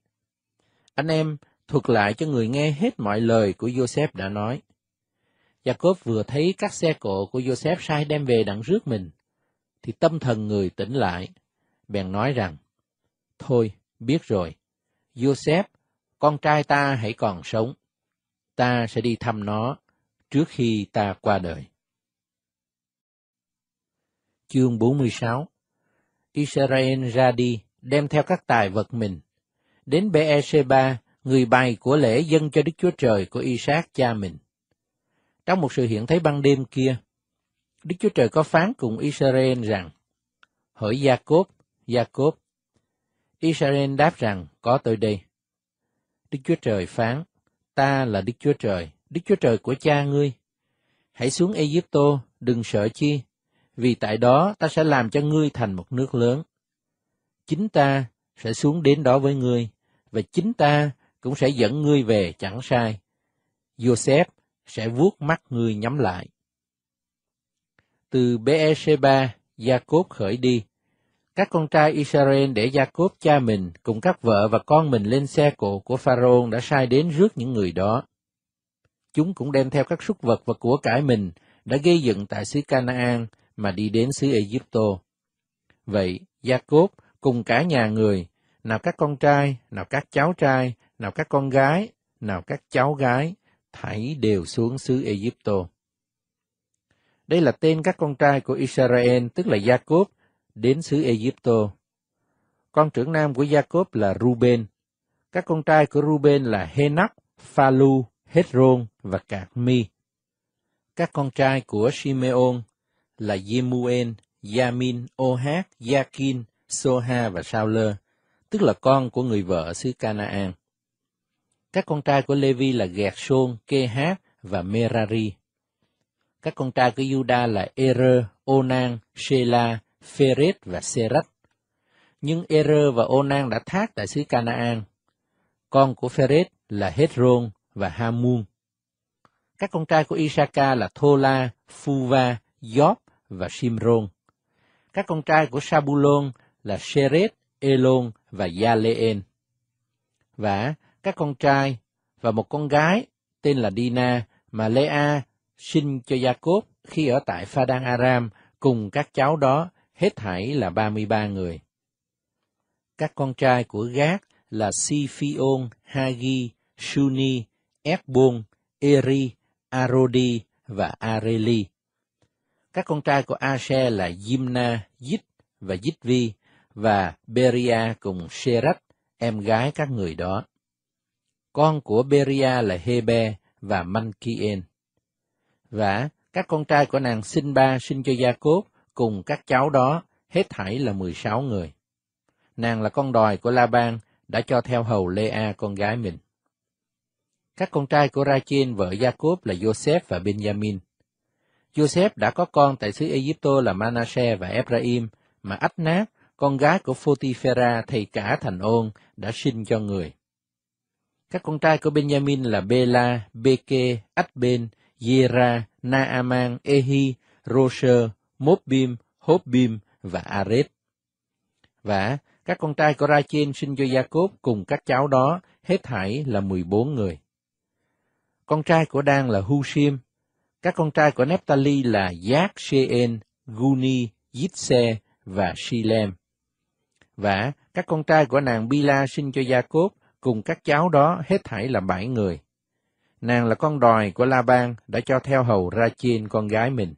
Anh em thuật lại cho người nghe hết mọi lời của Joseph đã nói. Gia Jacob vừa thấy các xe cộ của Joseph sai đem về đặng rước mình, thì tâm thần người tỉnh lại, bèn nói rằng, Thôi, biết rồi, Joseph, con trai ta hãy còn sống, ta sẽ đi thăm nó trước khi ta qua đời. Chương 46 Israel ra đi, đem theo các tài vật mình. Đến BEC3, người bày của lễ dân cho Đức Chúa Trời của Isaac cha mình. Trong một sự hiện thấy ban đêm kia, Đức Chúa Trời có phán cùng Israel rằng, Hỡi Jacob, Jacob, Israel đáp rằng, có tôi đây. Đức Chúa Trời phán, ta là Đức Chúa Trời, Đức Chúa Trời của cha ngươi. Hãy xuống Ai Cập tô đừng sợ chi, vì tại đó ta sẽ làm cho ngươi thành một nước lớn. Chính ta sẽ xuống đến đó với ngươi, và chính ta cũng sẽ dẫn ngươi về chẳng sai. Joseph sẽ vuốt mắt ngươi nhắm lại. Từ BEC3, Jacob khởi đi. Các con trai Israel để Jacob cha mình cùng các vợ và con mình lên xe cộ của Pharaoh đã sai đến rước những người đó chúng cũng đem theo các súc vật và của cải mình đã gây dựng tại xứ Canaan mà đi đến xứ Egypto. Vậy, Jacob cùng cả nhà người, nào các con trai, nào các cháu trai, nào các con gái, nào các cháu gái, thảy đều xuống xứ Egypto. Đây là tên các con trai của Israel, tức là Jacob, đến xứ Egypto. Con trưởng nam của Jacob là Ruben. Các con trai của Ruben là Henoch, Phalu, Hezron và Cạc Mi. Các con trai của Simeon là Yemuel, Yamin, Ohat, Yakin, Soha và Sauler, tức là con của người vợ xứ Canaan. Các con trai của Levi là Gẹt-sôn, Kehat và Merari. Các con trai của Juda là Erer, Onan, Shela, feret và serat Nhưng Erer và Onan đã thác tại xứ Canaan. Con của feret là Hezron, và Hamun. Các con trai của Isaka là Thola, Fuva, Job và Simron. Các con trai của Sabulon là Seret, Elon và Yaleen. Và các con trai và một con gái tên là Dina mà Lea sinh cho Jacob khi ở tại Phadan Aram cùng các cháu đó hết thảy là 33 người. Các con trai của Gác là Sifion, Hagi, Shuni, Esbon, Eri, Arodi và Areli. Các con trai của Ashe là Jimna, Yit và Yitvi và Beria cùng Sherat, em gái các người đó. Con của Beria là Hebe và Mankien. Và các con trai của nàng sinh ba, sinh cho Gia cùng các cháu đó hết thảy là mười sáu người. Nàng là con đòi của Laban đã cho theo hầu Lea con gái mình. Các con trai của Rachin vợ Jacob là Joseph và Benjamin. Joseph đã có con tại xứ Egypto là Manasseh và Ephraim, mà ách nát, con gái của Phô-ti-pha-ra thầy cả thành ôn, đã sinh cho người. Các con trai của Benjamin là Bela, Beke, Adben, Yera, Naaman, Ehi, Roser, Mobim, Hobim và Aret. Và các con trai của Rachin sinh cho Jacob cùng các cháu đó hết thảy là 14 người. Con trai của Dan là Hushim. Các con trai của Nephtali là Giác, Sheen, Guni, Yitse và Shilem. Và các con trai của nàng Bila sinh cho Gia Cốt cùng các cháu đó hết thảy là bảy người. Nàng là con đòi của La Ban đã cho theo hầu ra trên con gái mình.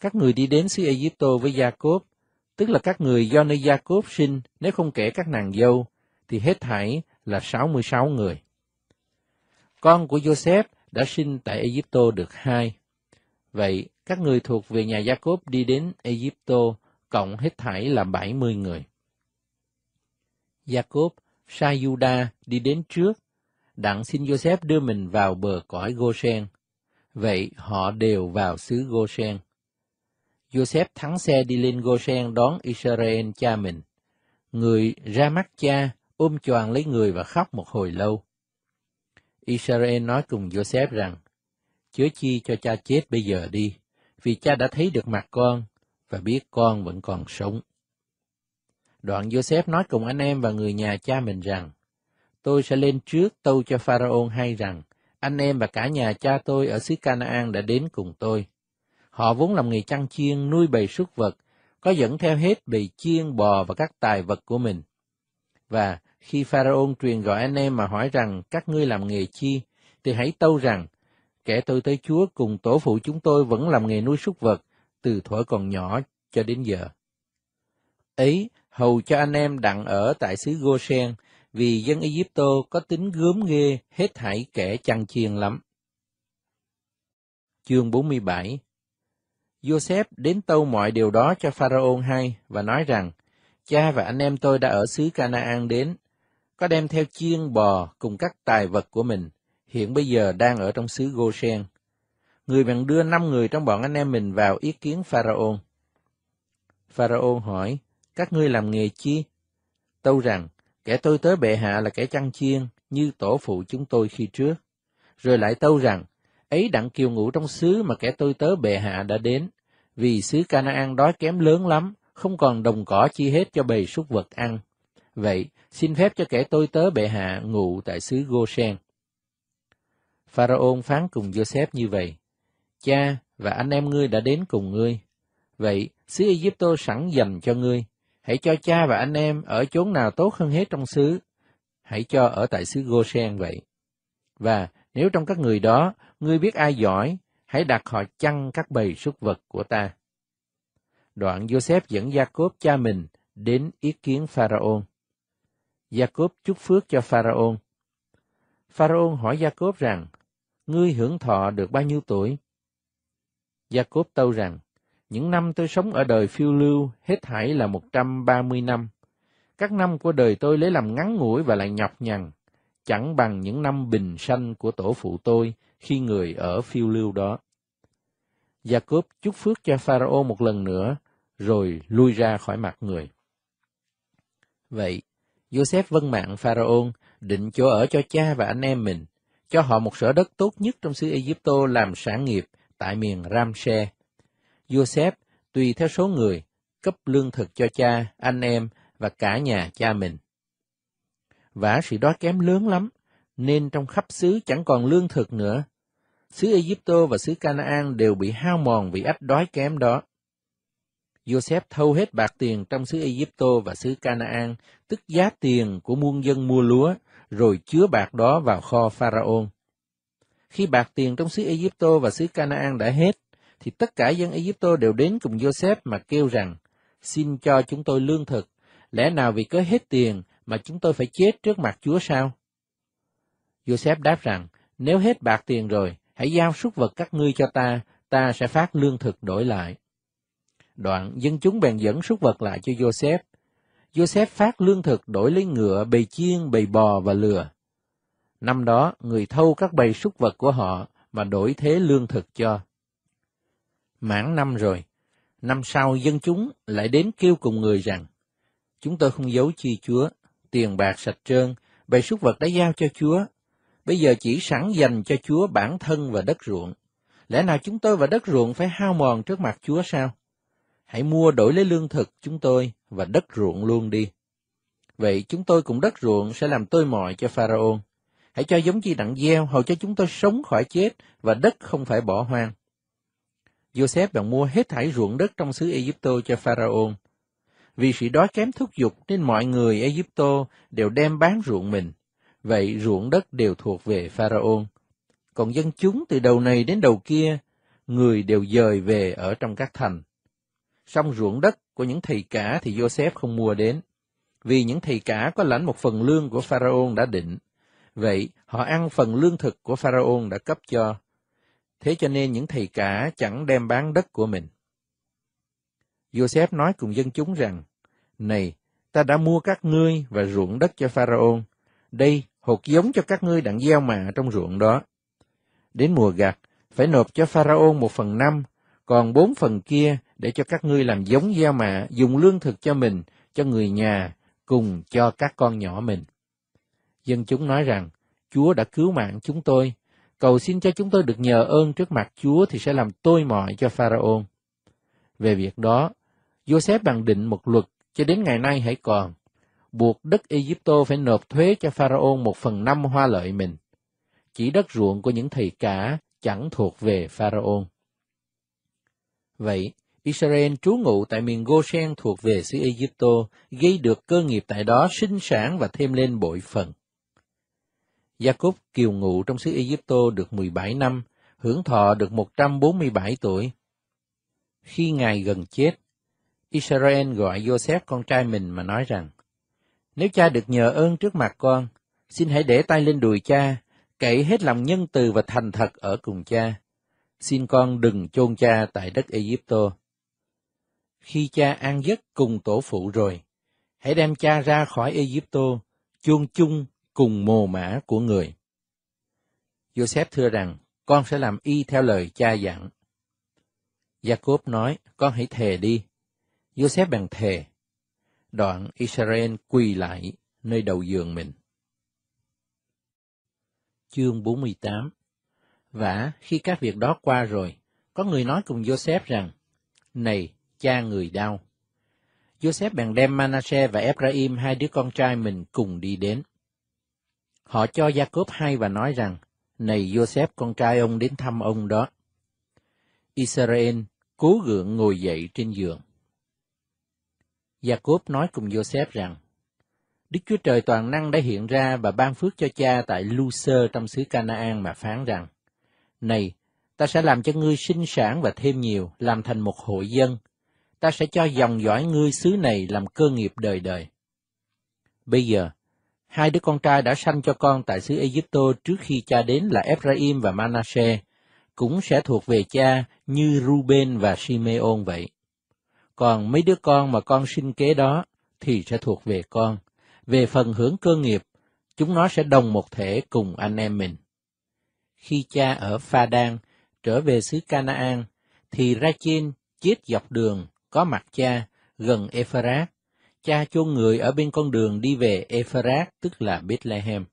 Các người đi đến xứ Egypto với Gia Cốt, tức là các người do nơi Gia Cốt sinh nếu không kể các nàng dâu, thì hết thảy là sáu mươi sáu người con của Joseph đã sinh tại Egypto được hai. Vậy, các người thuộc về nhà Jacob đi đến Egypto, cộng hết thảy là bảy mươi người. Jacob sai Juda đi đến trước, đặng xin Joseph đưa mình vào bờ cõi Goshen. Vậy họ đều vào xứ Goshen. Joseph thắng xe đi lên Goshen đón Israel cha mình. Người ra mắt cha, ôm choàng lấy người và khóc một hồi lâu. Israel nói cùng Joseph rằng, Chứa chi cho cha chết bây giờ đi, vì cha đã thấy được mặt con, và biết con vẫn còn sống. Đoạn Joseph nói cùng anh em và người nhà cha mình rằng, Tôi sẽ lên trước tâu cho Pharaoh hay rằng, anh em và cả nhà cha tôi ở xứ Canaan đã đến cùng tôi. Họ vốn làm nghề chăn chiên, nuôi bầy súc vật, có dẫn theo hết bầy chiên, bò và các tài vật của mình. Và khi Pharaon truyền gọi anh em mà hỏi rằng các ngươi làm nghề chi, thì hãy tâu rằng, kẻ tôi tới Chúa cùng tổ phụ chúng tôi vẫn làm nghề nuôi súc vật, từ thuở còn nhỏ cho đến giờ. Ấy, hầu cho anh em đặng ở tại xứ Goshen, vì dân Egypto có tính gớm ghê hết thảy kẻ chăn chiên lắm. Chương 47 Joseph đến tâu mọi điều đó cho Pharaoh hay và nói rằng, cha và anh em tôi đã ở xứ Canaan đến, có đem theo chiên bò cùng các tài vật của mình, hiện bây giờ đang ở trong xứ Goshen. Người bèn đưa năm người trong bọn anh em mình vào ý kiến Pharaon. Pharaon hỏi, các ngươi làm nghề chi? Tâu rằng, kẻ tôi tới bệ hạ là kẻ chăn chiên, như tổ phụ chúng tôi khi trước. Rồi lại tâu rằng, ấy đặng kiều ngủ trong xứ mà kẻ tôi tớ bệ hạ đã đến, vì xứ Canaan đói kém lớn lắm, không còn đồng cỏ chi hết cho bầy súc vật ăn. Vậy, xin phép cho kẻ tôi tớ bệ hạ ngủ tại xứ Goshen. Pharaon phán cùng Joseph như vậy, Cha và anh em ngươi đã đến cùng ngươi, vậy xứ Egypto sẵn dành cho ngươi, hãy cho cha và anh em ở chốn nào tốt hơn hết trong xứ, hãy cho ở tại xứ Goshen vậy. Và nếu trong các người đó, ngươi biết ai giỏi, hãy đặt họ chăn các bầy súc vật của ta. Đoạn Joseph dẫn Jacob cha mình đến ý kiến Pharaoh. Jacob chúc phước cho Pharaon. Pharaon hỏi Jacob rằng, ngươi hưởng thọ được bao nhiêu tuổi? Jacob tâu rằng, những năm tôi sống ở đời phiêu lưu hết thảy là một trăm ba mươi năm. Các năm của đời tôi lấy làm ngắn ngủi và lại nhọc nhằn, chẳng bằng những năm bình sanh của tổ phụ tôi khi người ở phiêu lưu đó. Jacob chúc phước cho Pharaoh một lần nữa, rồi lui ra khỏi mặt người. Vậy, Joseph vân mạng Pharaon định chỗ ở cho cha và anh em mình, cho họ một sở đất tốt nhất trong xứ Egypto làm sản nghiệp tại miền Ramse. Joseph tùy theo số người, cấp lương thực cho cha, anh em và cả nhà cha mình. Vả sự đói kém lớn lắm, nên trong khắp xứ chẳng còn lương thực nữa. Xứ Egypto và xứ Canaan đều bị hao mòn vì ách đói kém đó. Joseph thâu hết bạc tiền trong xứ Egypto và xứ Canaan, tức giá tiền của muôn dân mua lúa, rồi chứa bạc đó vào kho Pharaon. Khi bạc tiền trong xứ Egypto và xứ Canaan đã hết, thì tất cả dân Egypto đều đến cùng Joseph mà kêu rằng, xin cho chúng tôi lương thực, lẽ nào vì cớ hết tiền mà chúng tôi phải chết trước mặt Chúa sao? Joseph đáp rằng, nếu hết bạc tiền rồi, hãy giao súc vật các ngươi cho ta, ta sẽ phát lương thực đổi lại. Đoạn dân chúng bèn dẫn súc vật lại cho Joseph. Joseph phát lương thực đổi lấy ngựa, bầy chiên, bầy bò và lừa. Năm đó, người thâu các bầy súc vật của họ và đổi thế lương thực cho. Mãn năm rồi, năm sau dân chúng lại đến kêu cùng người rằng, Chúng tôi không giấu chi Chúa, tiền bạc sạch trơn, bầy súc vật đã giao cho Chúa, bây giờ chỉ sẵn dành cho Chúa bản thân và đất ruộng. Lẽ nào chúng tôi và đất ruộng phải hao mòn trước mặt Chúa sao? hãy mua đổi lấy lương thực chúng tôi và đất ruộng luôn đi. Vậy chúng tôi cùng đất ruộng sẽ làm tôi mồi cho Pharaoh. Hãy cho giống chi đặng gieo hầu cho chúng tôi sống khỏi chết và đất không phải bỏ hoang. Joseph bèn mua hết thảy ruộng đất trong xứ ai Egypto cho Pharaoh. Vì sự đói kém thúc giục nên mọi người ai Egypto đều đem bán ruộng mình. Vậy ruộng đất đều thuộc về Pharaoh. Còn dân chúng từ đầu này đến đầu kia, người đều dời về ở trong các thành song ruộng đất của những thầy cả thì Joseph không mua đến, vì những thầy cả có lãnh một phần lương của Pharaon đã định, vậy họ ăn phần lương thực của Pharaon đã cấp cho. Thế cho nên những thầy cả chẳng đem bán đất của mình. Joseph nói cùng dân chúng rằng, Này, ta đã mua các ngươi và ruộng đất cho Pharaon, đây hột giống cho các ngươi đặng gieo mạ trong ruộng đó. Đến mùa gặt, phải nộp cho Pharaon một phần năm, còn bốn phần kia để cho các ngươi làm giống gieo mạ, dùng lương thực cho mình, cho người nhà, cùng cho các con nhỏ mình. Dân chúng nói rằng, Chúa đã cứu mạng chúng tôi, cầu xin cho chúng tôi được nhờ ơn trước mặt Chúa thì sẽ làm tôi mọi cho Pharaon. Về việc đó, Joseph bằng định một luật cho đến ngày nay hãy còn, buộc đất Egypto phải nộp thuế cho Pharaon một phần năm hoa lợi mình. Chỉ đất ruộng của những thầy cả chẳng thuộc về Pharaon. Vậy, Israel trú ngụ tại miền Goshen thuộc về xứ Ai Cập, gây được cơ nghiệp tại đó sinh sản và thêm lên bội phần. Jacob kiều ngụ trong xứ Ai Cập được 17 năm, hưởng thọ được 147 tuổi. Khi ngài gần chết, Israel gọi Joseph con trai mình mà nói rằng, Nếu cha được nhờ ơn trước mặt con, xin hãy để tay lên đùi cha, cậy hết lòng nhân từ và thành thật ở cùng cha. Xin con đừng chôn cha tại đất Ai Cập khi cha an giấc cùng tổ phụ rồi, hãy đem cha ra khỏi Egypto, chuông chung cùng mồ mã của người. Joseph thưa rằng, con sẽ làm y theo lời cha dặn. Jacob nói, con hãy thề đi. Joseph bèn thề. Đoạn Israel quỳ lại nơi đầu giường mình. Chương 48 Và khi các việc đó qua rồi, có người nói cùng Joseph rằng, Này, cha người đau. Joseph bèn đem Manasseh và Ephraim hai đứa con trai mình cùng đi đến. Họ cho Jacob hay và nói rằng, này Joseph con trai ông đến thăm ông đó. Israel cố gượng ngồi dậy trên giường. Jacob nói cùng Joseph rằng, Đức Chúa Trời toàn năng đã hiện ra và ban phước cho cha tại Lucer trong xứ Canaan mà phán rằng, Này, ta sẽ làm cho ngươi sinh sản và thêm nhiều, làm thành một hội dân, ta sẽ cho dòng dõi ngươi xứ này làm cơ nghiệp đời đời. Bây giờ, hai đứa con trai đã sanh cho con tại xứ Ai Egypto trước khi cha đến là Ephraim và Manasse cũng sẽ thuộc về cha như Ruben và Simeon vậy. Còn mấy đứa con mà con sinh kế đó thì sẽ thuộc về con. Về phần hưởng cơ nghiệp, chúng nó sẽ đồng một thể cùng anh em mình. Khi cha ở Pha Đan trở về xứ Canaan, thì Ra Rachin chết dọc đường có mặt cha gần Ephrat, cha chôn người ở bên con đường đi về Ephrat, tức là Bethlehem.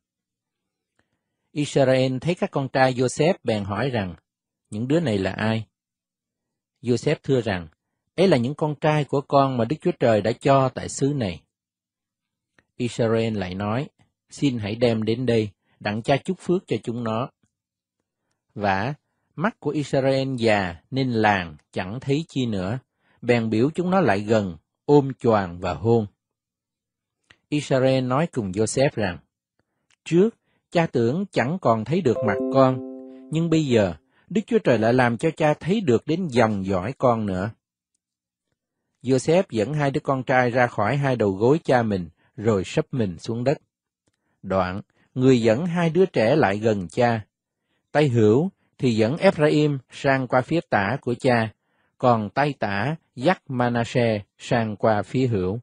Israel thấy các con trai Joseph bèn hỏi rằng, những đứa này là ai? Joseph thưa rằng, ấy là những con trai của con mà Đức Chúa Trời đã cho tại xứ này. Israel lại nói, xin hãy đem đến đây, đặng cha chúc phước cho chúng nó. Và mắt của Israel già nên làng chẳng thấy chi nữa, bèn biểu chúng nó lại gần, ôm choàng và hôn. Israel nói cùng Joseph rằng, Trước, cha tưởng chẳng còn thấy được mặt con, nhưng bây giờ, Đức Chúa Trời lại làm cho cha thấy được đến dòng dõi con nữa. Joseph dẫn hai đứa con trai ra khỏi hai đầu gối cha mình, rồi sấp mình xuống đất. Đoạn, người dẫn hai đứa trẻ lại gần cha. Tay hữu thì dẫn Ephraim sang qua phía tả của cha, còn tay tả dắt Manasse sang qua phía hữu.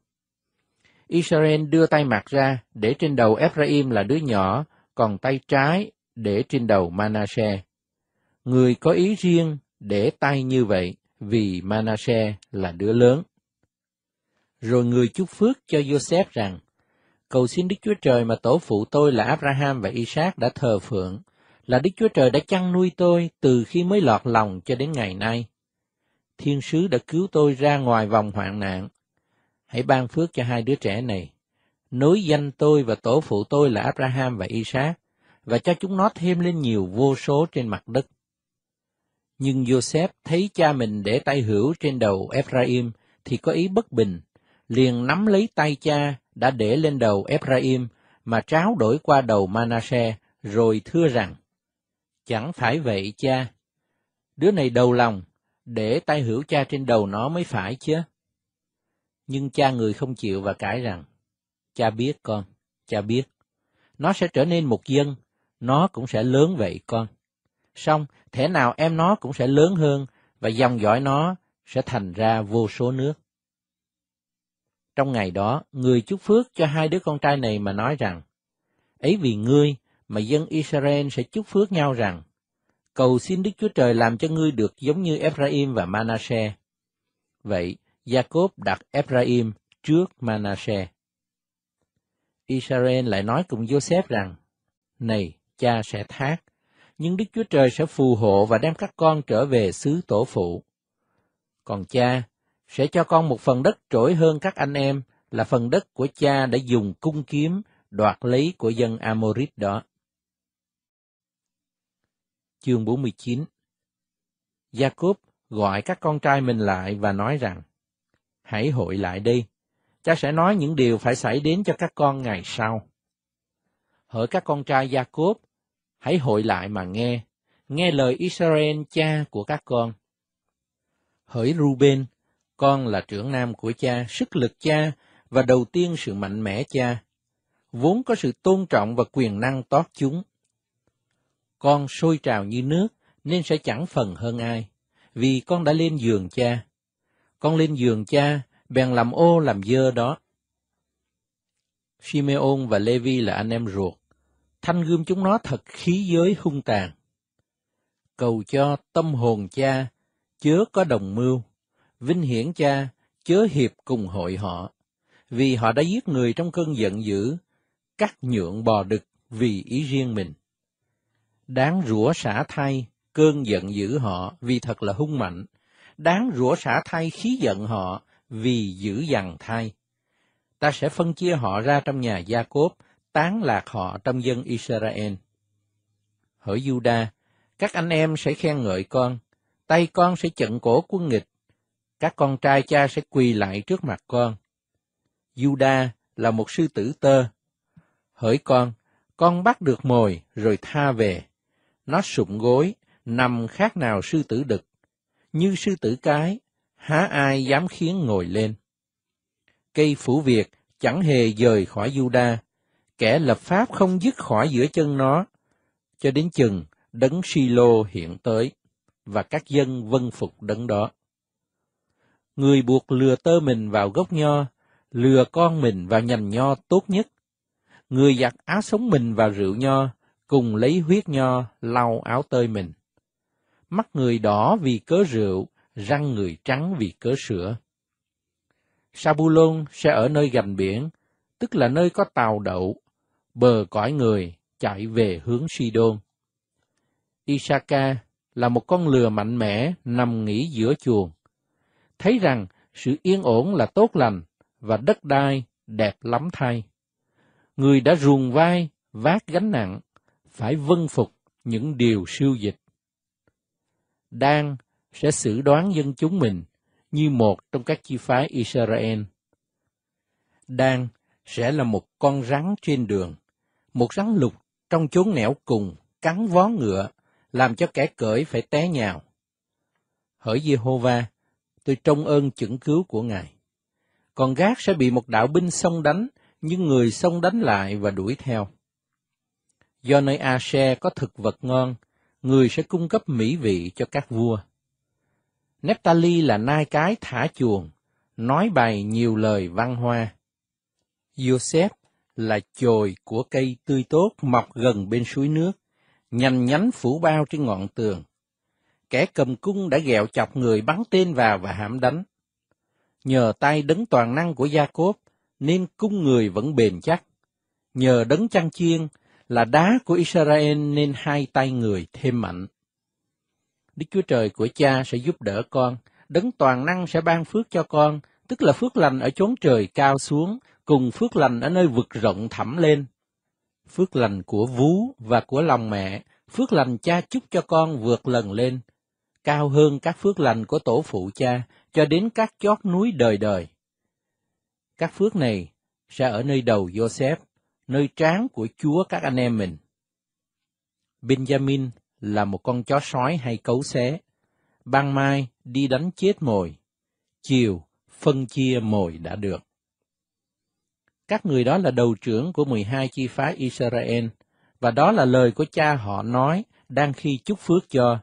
Israel đưa tay mặt ra để trên đầu Ephraim là đứa nhỏ, còn tay trái để trên đầu Manasse. Người có ý riêng để tay như vậy vì Manasse là đứa lớn. Rồi người chúc phước cho Joseph rằng, cầu xin Đức Chúa Trời mà tổ phụ tôi là Abraham và Isaac đã thờ phượng, là Đức Chúa Trời đã chăn nuôi tôi từ khi mới lọt lòng cho đến ngày nay thiên sứ đã cứu tôi ra ngoài vòng hoạn nạn. Hãy ban phước cho hai đứa trẻ này, nối danh tôi và tổ phụ tôi là Abraham và Isaac, và cho chúng nó thêm lên nhiều vô số trên mặt đất. Nhưng Joseph thấy cha mình để tay hữu trên đầu Ephraim thì có ý bất bình, liền nắm lấy tay cha đã để lên đầu Ephraim mà tráo đổi qua đầu Manasseh rồi thưa rằng: Chẳng phải vậy cha, đứa này đầu lòng để tay hữu cha trên đầu nó mới phải chứ. Nhưng cha người không chịu và cãi rằng, cha biết con, cha biết, nó sẽ trở nên một dân, nó cũng sẽ lớn vậy con. Xong, thể nào em nó cũng sẽ lớn hơn và dòng dõi nó sẽ thành ra vô số nước. Trong ngày đó, người chúc phước cho hai đứa con trai này mà nói rằng, ấy vì ngươi mà dân Israel sẽ chúc phước nhau rằng, cầu xin Đức Chúa Trời làm cho ngươi được giống như Ephraim và Manasseh. Vậy, Jacob đặt Ephraim trước Manasseh. Israel lại nói cùng Joseph rằng, Này, cha sẽ thác, nhưng Đức Chúa Trời sẽ phù hộ và đem các con trở về xứ tổ phụ. Còn cha, sẽ cho con một phần đất trỗi hơn các anh em là phần đất của cha đã dùng cung kiếm đoạt lấy của dân Amorit đó chương 49 Jacob gọi các con trai mình lại và nói rằng, Hãy hội lại đi, cha sẽ nói những điều phải xảy đến cho các con ngày sau. Hỡi các con trai Jacob, hãy hội lại mà nghe, nghe lời Israel cha của các con. Hỡi Ruben, con là trưởng nam của cha, sức lực cha và đầu tiên sự mạnh mẽ cha, vốn có sự tôn trọng và quyền năng tót chúng. Con sôi trào như nước, nên sẽ chẳng phần hơn ai, vì con đã lên giường cha. Con lên giường cha, bèn làm ô làm dơ đó. Simeon và Levi là anh em ruột. Thanh gươm chúng nó thật khí giới hung tàn. Cầu cho tâm hồn cha, chớ có đồng mưu, vinh hiển cha, chớ hiệp cùng hội họ, vì họ đã giết người trong cơn giận dữ, cắt nhượng bò đực vì ý riêng mình. Đáng rủa xả thay, cơn giận dữ họ vì thật là hung mạnh. Đáng rủa xả thay khí giận họ vì dữ dằn thay. Ta sẽ phân chia họ ra trong nhà Gia Cốp, tán lạc họ trong dân Israel. Hỡi Juda, các anh em sẽ khen ngợi con, tay con sẽ chận cổ quân nghịch, các con trai cha sẽ quỳ lại trước mặt con. Juda là một sư tử tơ. Hỡi con, con bắt được mồi rồi tha về nó sụp gối, nằm khác nào sư tử đực. Như sư tử cái, há ai dám khiến ngồi lên. Cây phủ Việt chẳng hề rời khỏi Juda, kẻ lập pháp không dứt khỏi giữa chân nó, cho đến chừng đấng Silo hiện tới, và các dân vân phục đấng đó. Người buộc lừa tơ mình vào gốc nho, lừa con mình vào nhành nho tốt nhất. Người giặt áo sống mình vào rượu nho, cùng lấy huyết nho lau áo tơi mình. Mắt người đỏ vì cớ rượu, răng người trắng vì cớ sữa. Sabulon sẽ ở nơi gành biển, tức là nơi có tàu đậu, bờ cõi người chạy về hướng Sidon. Isaka là một con lừa mạnh mẽ nằm nghỉ giữa chuồng, thấy rằng sự yên ổn là tốt lành và đất đai đẹp lắm thay. Người đã ruồng vai, vác gánh nặng, phải vâng phục những điều siêu dịch. Đan sẽ xử đoán dân chúng mình như một trong các chi phái Israel. Đan sẽ là một con rắn trên đường, một rắn lục trong chốn nẻo cùng, cắn vó ngựa, làm cho kẻ cởi phải té nhào. Hỡi Jehovah, tôi trông ơn chưởng cứu của Ngài. Còn gác sẽ bị một đạo binh xông đánh, nhưng người xông đánh lại và đuổi theo do nơi Ashe có thực vật ngon, người sẽ cung cấp mỹ vị cho các vua. Neptali là nai cái thả chuồng, nói bày nhiều lời văn hoa. Joseph là chồi của cây tươi tốt mọc gần bên suối nước, nhành nhánh phủ bao trên ngọn tường. Kẻ cầm cung đã ghẹo chọc người bắn tên vào và hãm đánh. Nhờ tay đấng toàn năng của Gia Cốp, nên cung người vẫn bền chắc. Nhờ đấng chăn chiên là đá của Israel nên hai tay người thêm mạnh. Đức Chúa Trời của cha sẽ giúp đỡ con, đấng toàn năng sẽ ban phước cho con, tức là phước lành ở chốn trời cao xuống, cùng phước lành ở nơi vực rộng thẳm lên. Phước lành của vú và của lòng mẹ, phước lành cha chúc cho con vượt lần lên, cao hơn các phước lành của tổ phụ cha, cho đến các chót núi đời đời. Các phước này sẽ ở nơi đầu Joseph, nơi tráng của Chúa các anh em mình. Benjamin là một con chó sói hay cấu xé. Ban mai đi đánh chết mồi, chiều phân chia mồi đã được. Các người đó là đầu trưởng của 12 chi phái Israel, và đó là lời của cha họ nói đang khi chúc phước cho,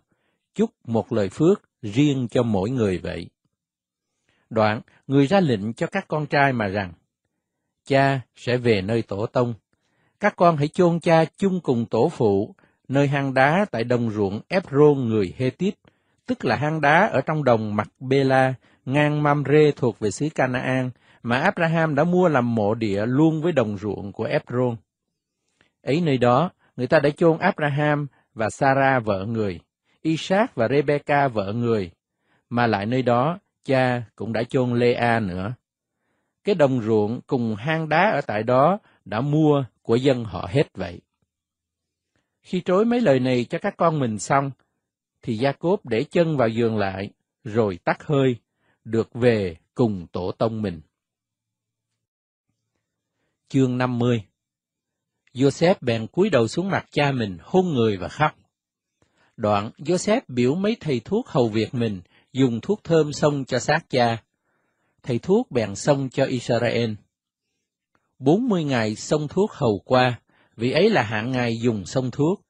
chúc một lời phước riêng cho mỗi người vậy. Đoạn, người ra lệnh cho các con trai mà rằng, cha sẽ về nơi tổ tông. Các con hãy chôn cha chung cùng tổ phụ, nơi hang đá tại đồng ruộng Ephron người Hethit, tức là hang đá ở trong đồng mặt Bela, ngang Mamre thuộc về xứ Canaan, mà Abraham đã mua làm mộ địa luôn với đồng ruộng của Ephron. Ấy nơi đó, người ta đã chôn Abraham và Sarah vợ người, Isaac và Rebecca vợ người, mà lại nơi đó, cha cũng đã chôn Lea nữa cái đồng ruộng cùng hang đá ở tại đó đã mua của dân họ hết vậy. Khi trối mấy lời này cho các con mình xong, thì Gia Cốp để chân vào giường lại, rồi tắt hơi, được về cùng tổ tông mình. Chương 50 Joseph bèn cúi đầu xuống mặt cha mình, hôn người và khóc. Đoạn, Joseph biểu mấy thầy thuốc hầu việc mình, dùng thuốc thơm xông cho xác cha, thầy thuốc bèn xong cho Israel. bốn mươi ngày xong thuốc hầu qua, vì ấy là hạn ngày dùng xong thuốc.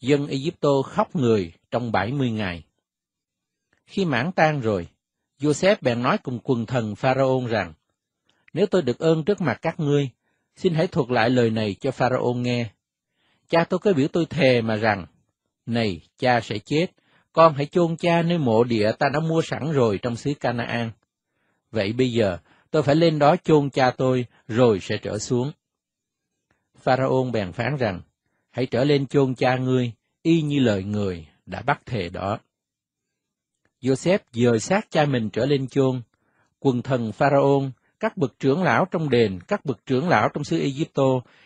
Dân Egypto khóc người trong bảy mươi ngày. Khi mãn tan rồi, Joseph bèn nói cùng quần thần Pharaon rằng, Nếu tôi được ơn trước mặt các ngươi, xin hãy thuật lại lời này cho Pharaon nghe. Cha tôi có biểu tôi thề mà rằng, Này, cha sẽ chết, con hãy chôn cha nơi mộ địa ta đã mua sẵn rồi trong xứ Canaan. Vậy bây giờ, tôi phải lên đó chôn cha tôi, rồi sẽ trở xuống. pharaoh bèn phán rằng, hãy trở lên chôn cha ngươi, y như lời người đã bắt thề đó. Joseph dời xác cha mình trở lên chôn, quần thần pharaoh các bậc trưởng lão trong đền, các bậc trưởng lão trong xứ Egypto,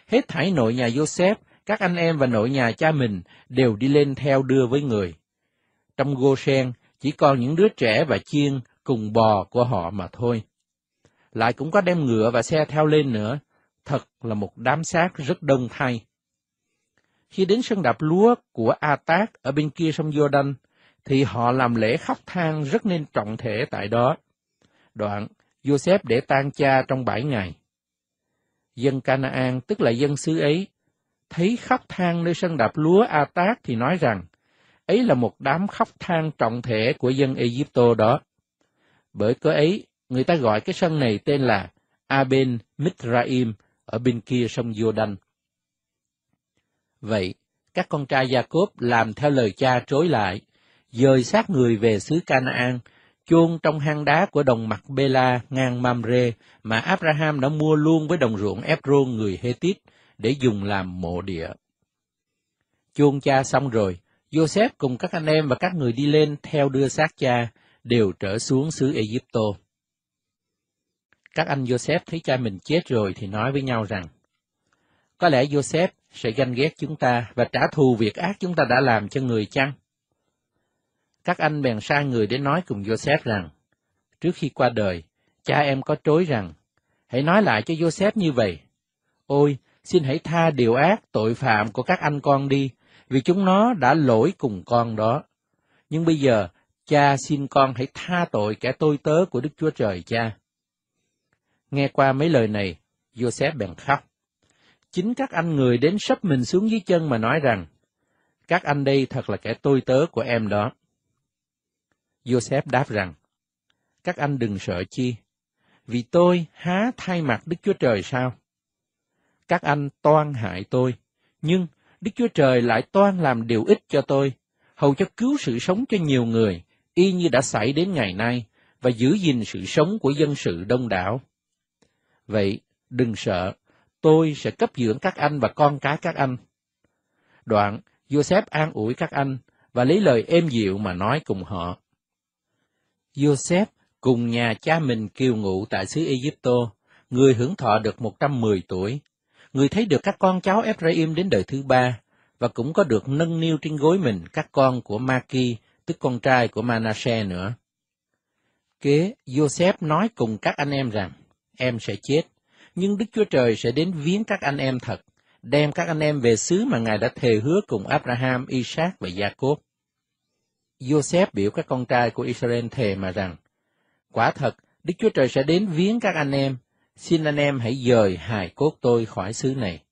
hết thảy nội nhà Joseph, các anh em và nội nhà cha mình đều đi lên theo đưa với người. Trong Goshen, chỉ còn những đứa trẻ và chiên cùng bò của họ mà thôi. Lại cũng có đem ngựa và xe theo lên nữa, thật là một đám xác rất đông thay. Khi đến sân đạp lúa của A Tác ở bên kia sông Jordan, thì họ làm lễ khóc than rất nên trọng thể tại đó. Đoạn, Joseph để tan cha trong bảy ngày. Dân Canaan, tức là dân xứ ấy, thấy khóc than nơi sân đạp lúa A Tác thì nói rằng, ấy là một đám khóc than trọng thể của dân Egypto đó. Bởi cớ ấy, người ta gọi cái sân này tên là Aben Mitraim ở bên kia sông Jordan. Vậy, các con trai Jacob làm theo lời cha trối lại, dời xác người về xứ Canaan, chôn trong hang đá của đồng mặt Bela ngang Mamre mà Abraham đã mua luôn với đồng ruộng Ephron người Hethit để dùng làm mộ địa. Chôn cha xong rồi, Joseph cùng các anh em và các người đi lên theo đưa xác cha đều trở xuống xứ Egypto. Các anh Joseph thấy cha mình chết rồi thì nói với nhau rằng, có lẽ Joseph sẽ ganh ghét chúng ta và trả thù việc ác chúng ta đã làm cho người chăng? Các anh bèn sai người đến nói cùng Joseph rằng, trước khi qua đời, cha em có trối rằng, hãy nói lại cho Joseph như vậy. Ôi, xin hãy tha điều ác, tội phạm của các anh con đi, vì chúng nó đã lỗi cùng con đó. Nhưng bây giờ, Cha xin con hãy tha tội kẻ tôi tớ của Đức Chúa Trời cha. Nghe qua mấy lời này, Joseph bèn khóc. Chính các anh người đến sắp mình xuống dưới chân mà nói rằng, các anh đây thật là kẻ tôi tớ của em đó. Joseph đáp rằng, các anh đừng sợ chi, vì tôi há thay mặt Đức Chúa Trời sao? Các anh toan hại tôi, nhưng Đức Chúa Trời lại toan làm điều ích cho tôi, hầu cho cứu sự sống cho nhiều người y như đã xảy đến ngày nay và giữ gìn sự sống của dân sự đông đảo. Vậy, đừng sợ, tôi sẽ cấp dưỡng các anh và con cái các anh. Đoạn, Joseph an ủi các anh và lấy lời êm dịu mà nói cùng họ. Joseph cùng nhà cha mình kiều ngụ tại xứ Egypto, người hưởng thọ được 110 tuổi. Người thấy được các con cháu Ephraim đến đời thứ ba, và cũng có được nâng niu trên gối mình các con của Maki tức con trai của Manashe nữa. Kế, Joseph nói cùng các anh em rằng, em sẽ chết, nhưng Đức Chúa Trời sẽ đến viếng các anh em thật, đem các anh em về xứ mà Ngài đã thề hứa cùng Abraham, Isaac và Jacob. Joseph biểu các con trai của Israel thề mà rằng, quả thật, Đức Chúa Trời sẽ đến viếng các anh em, xin anh em hãy dời hài cốt tôi khỏi xứ này.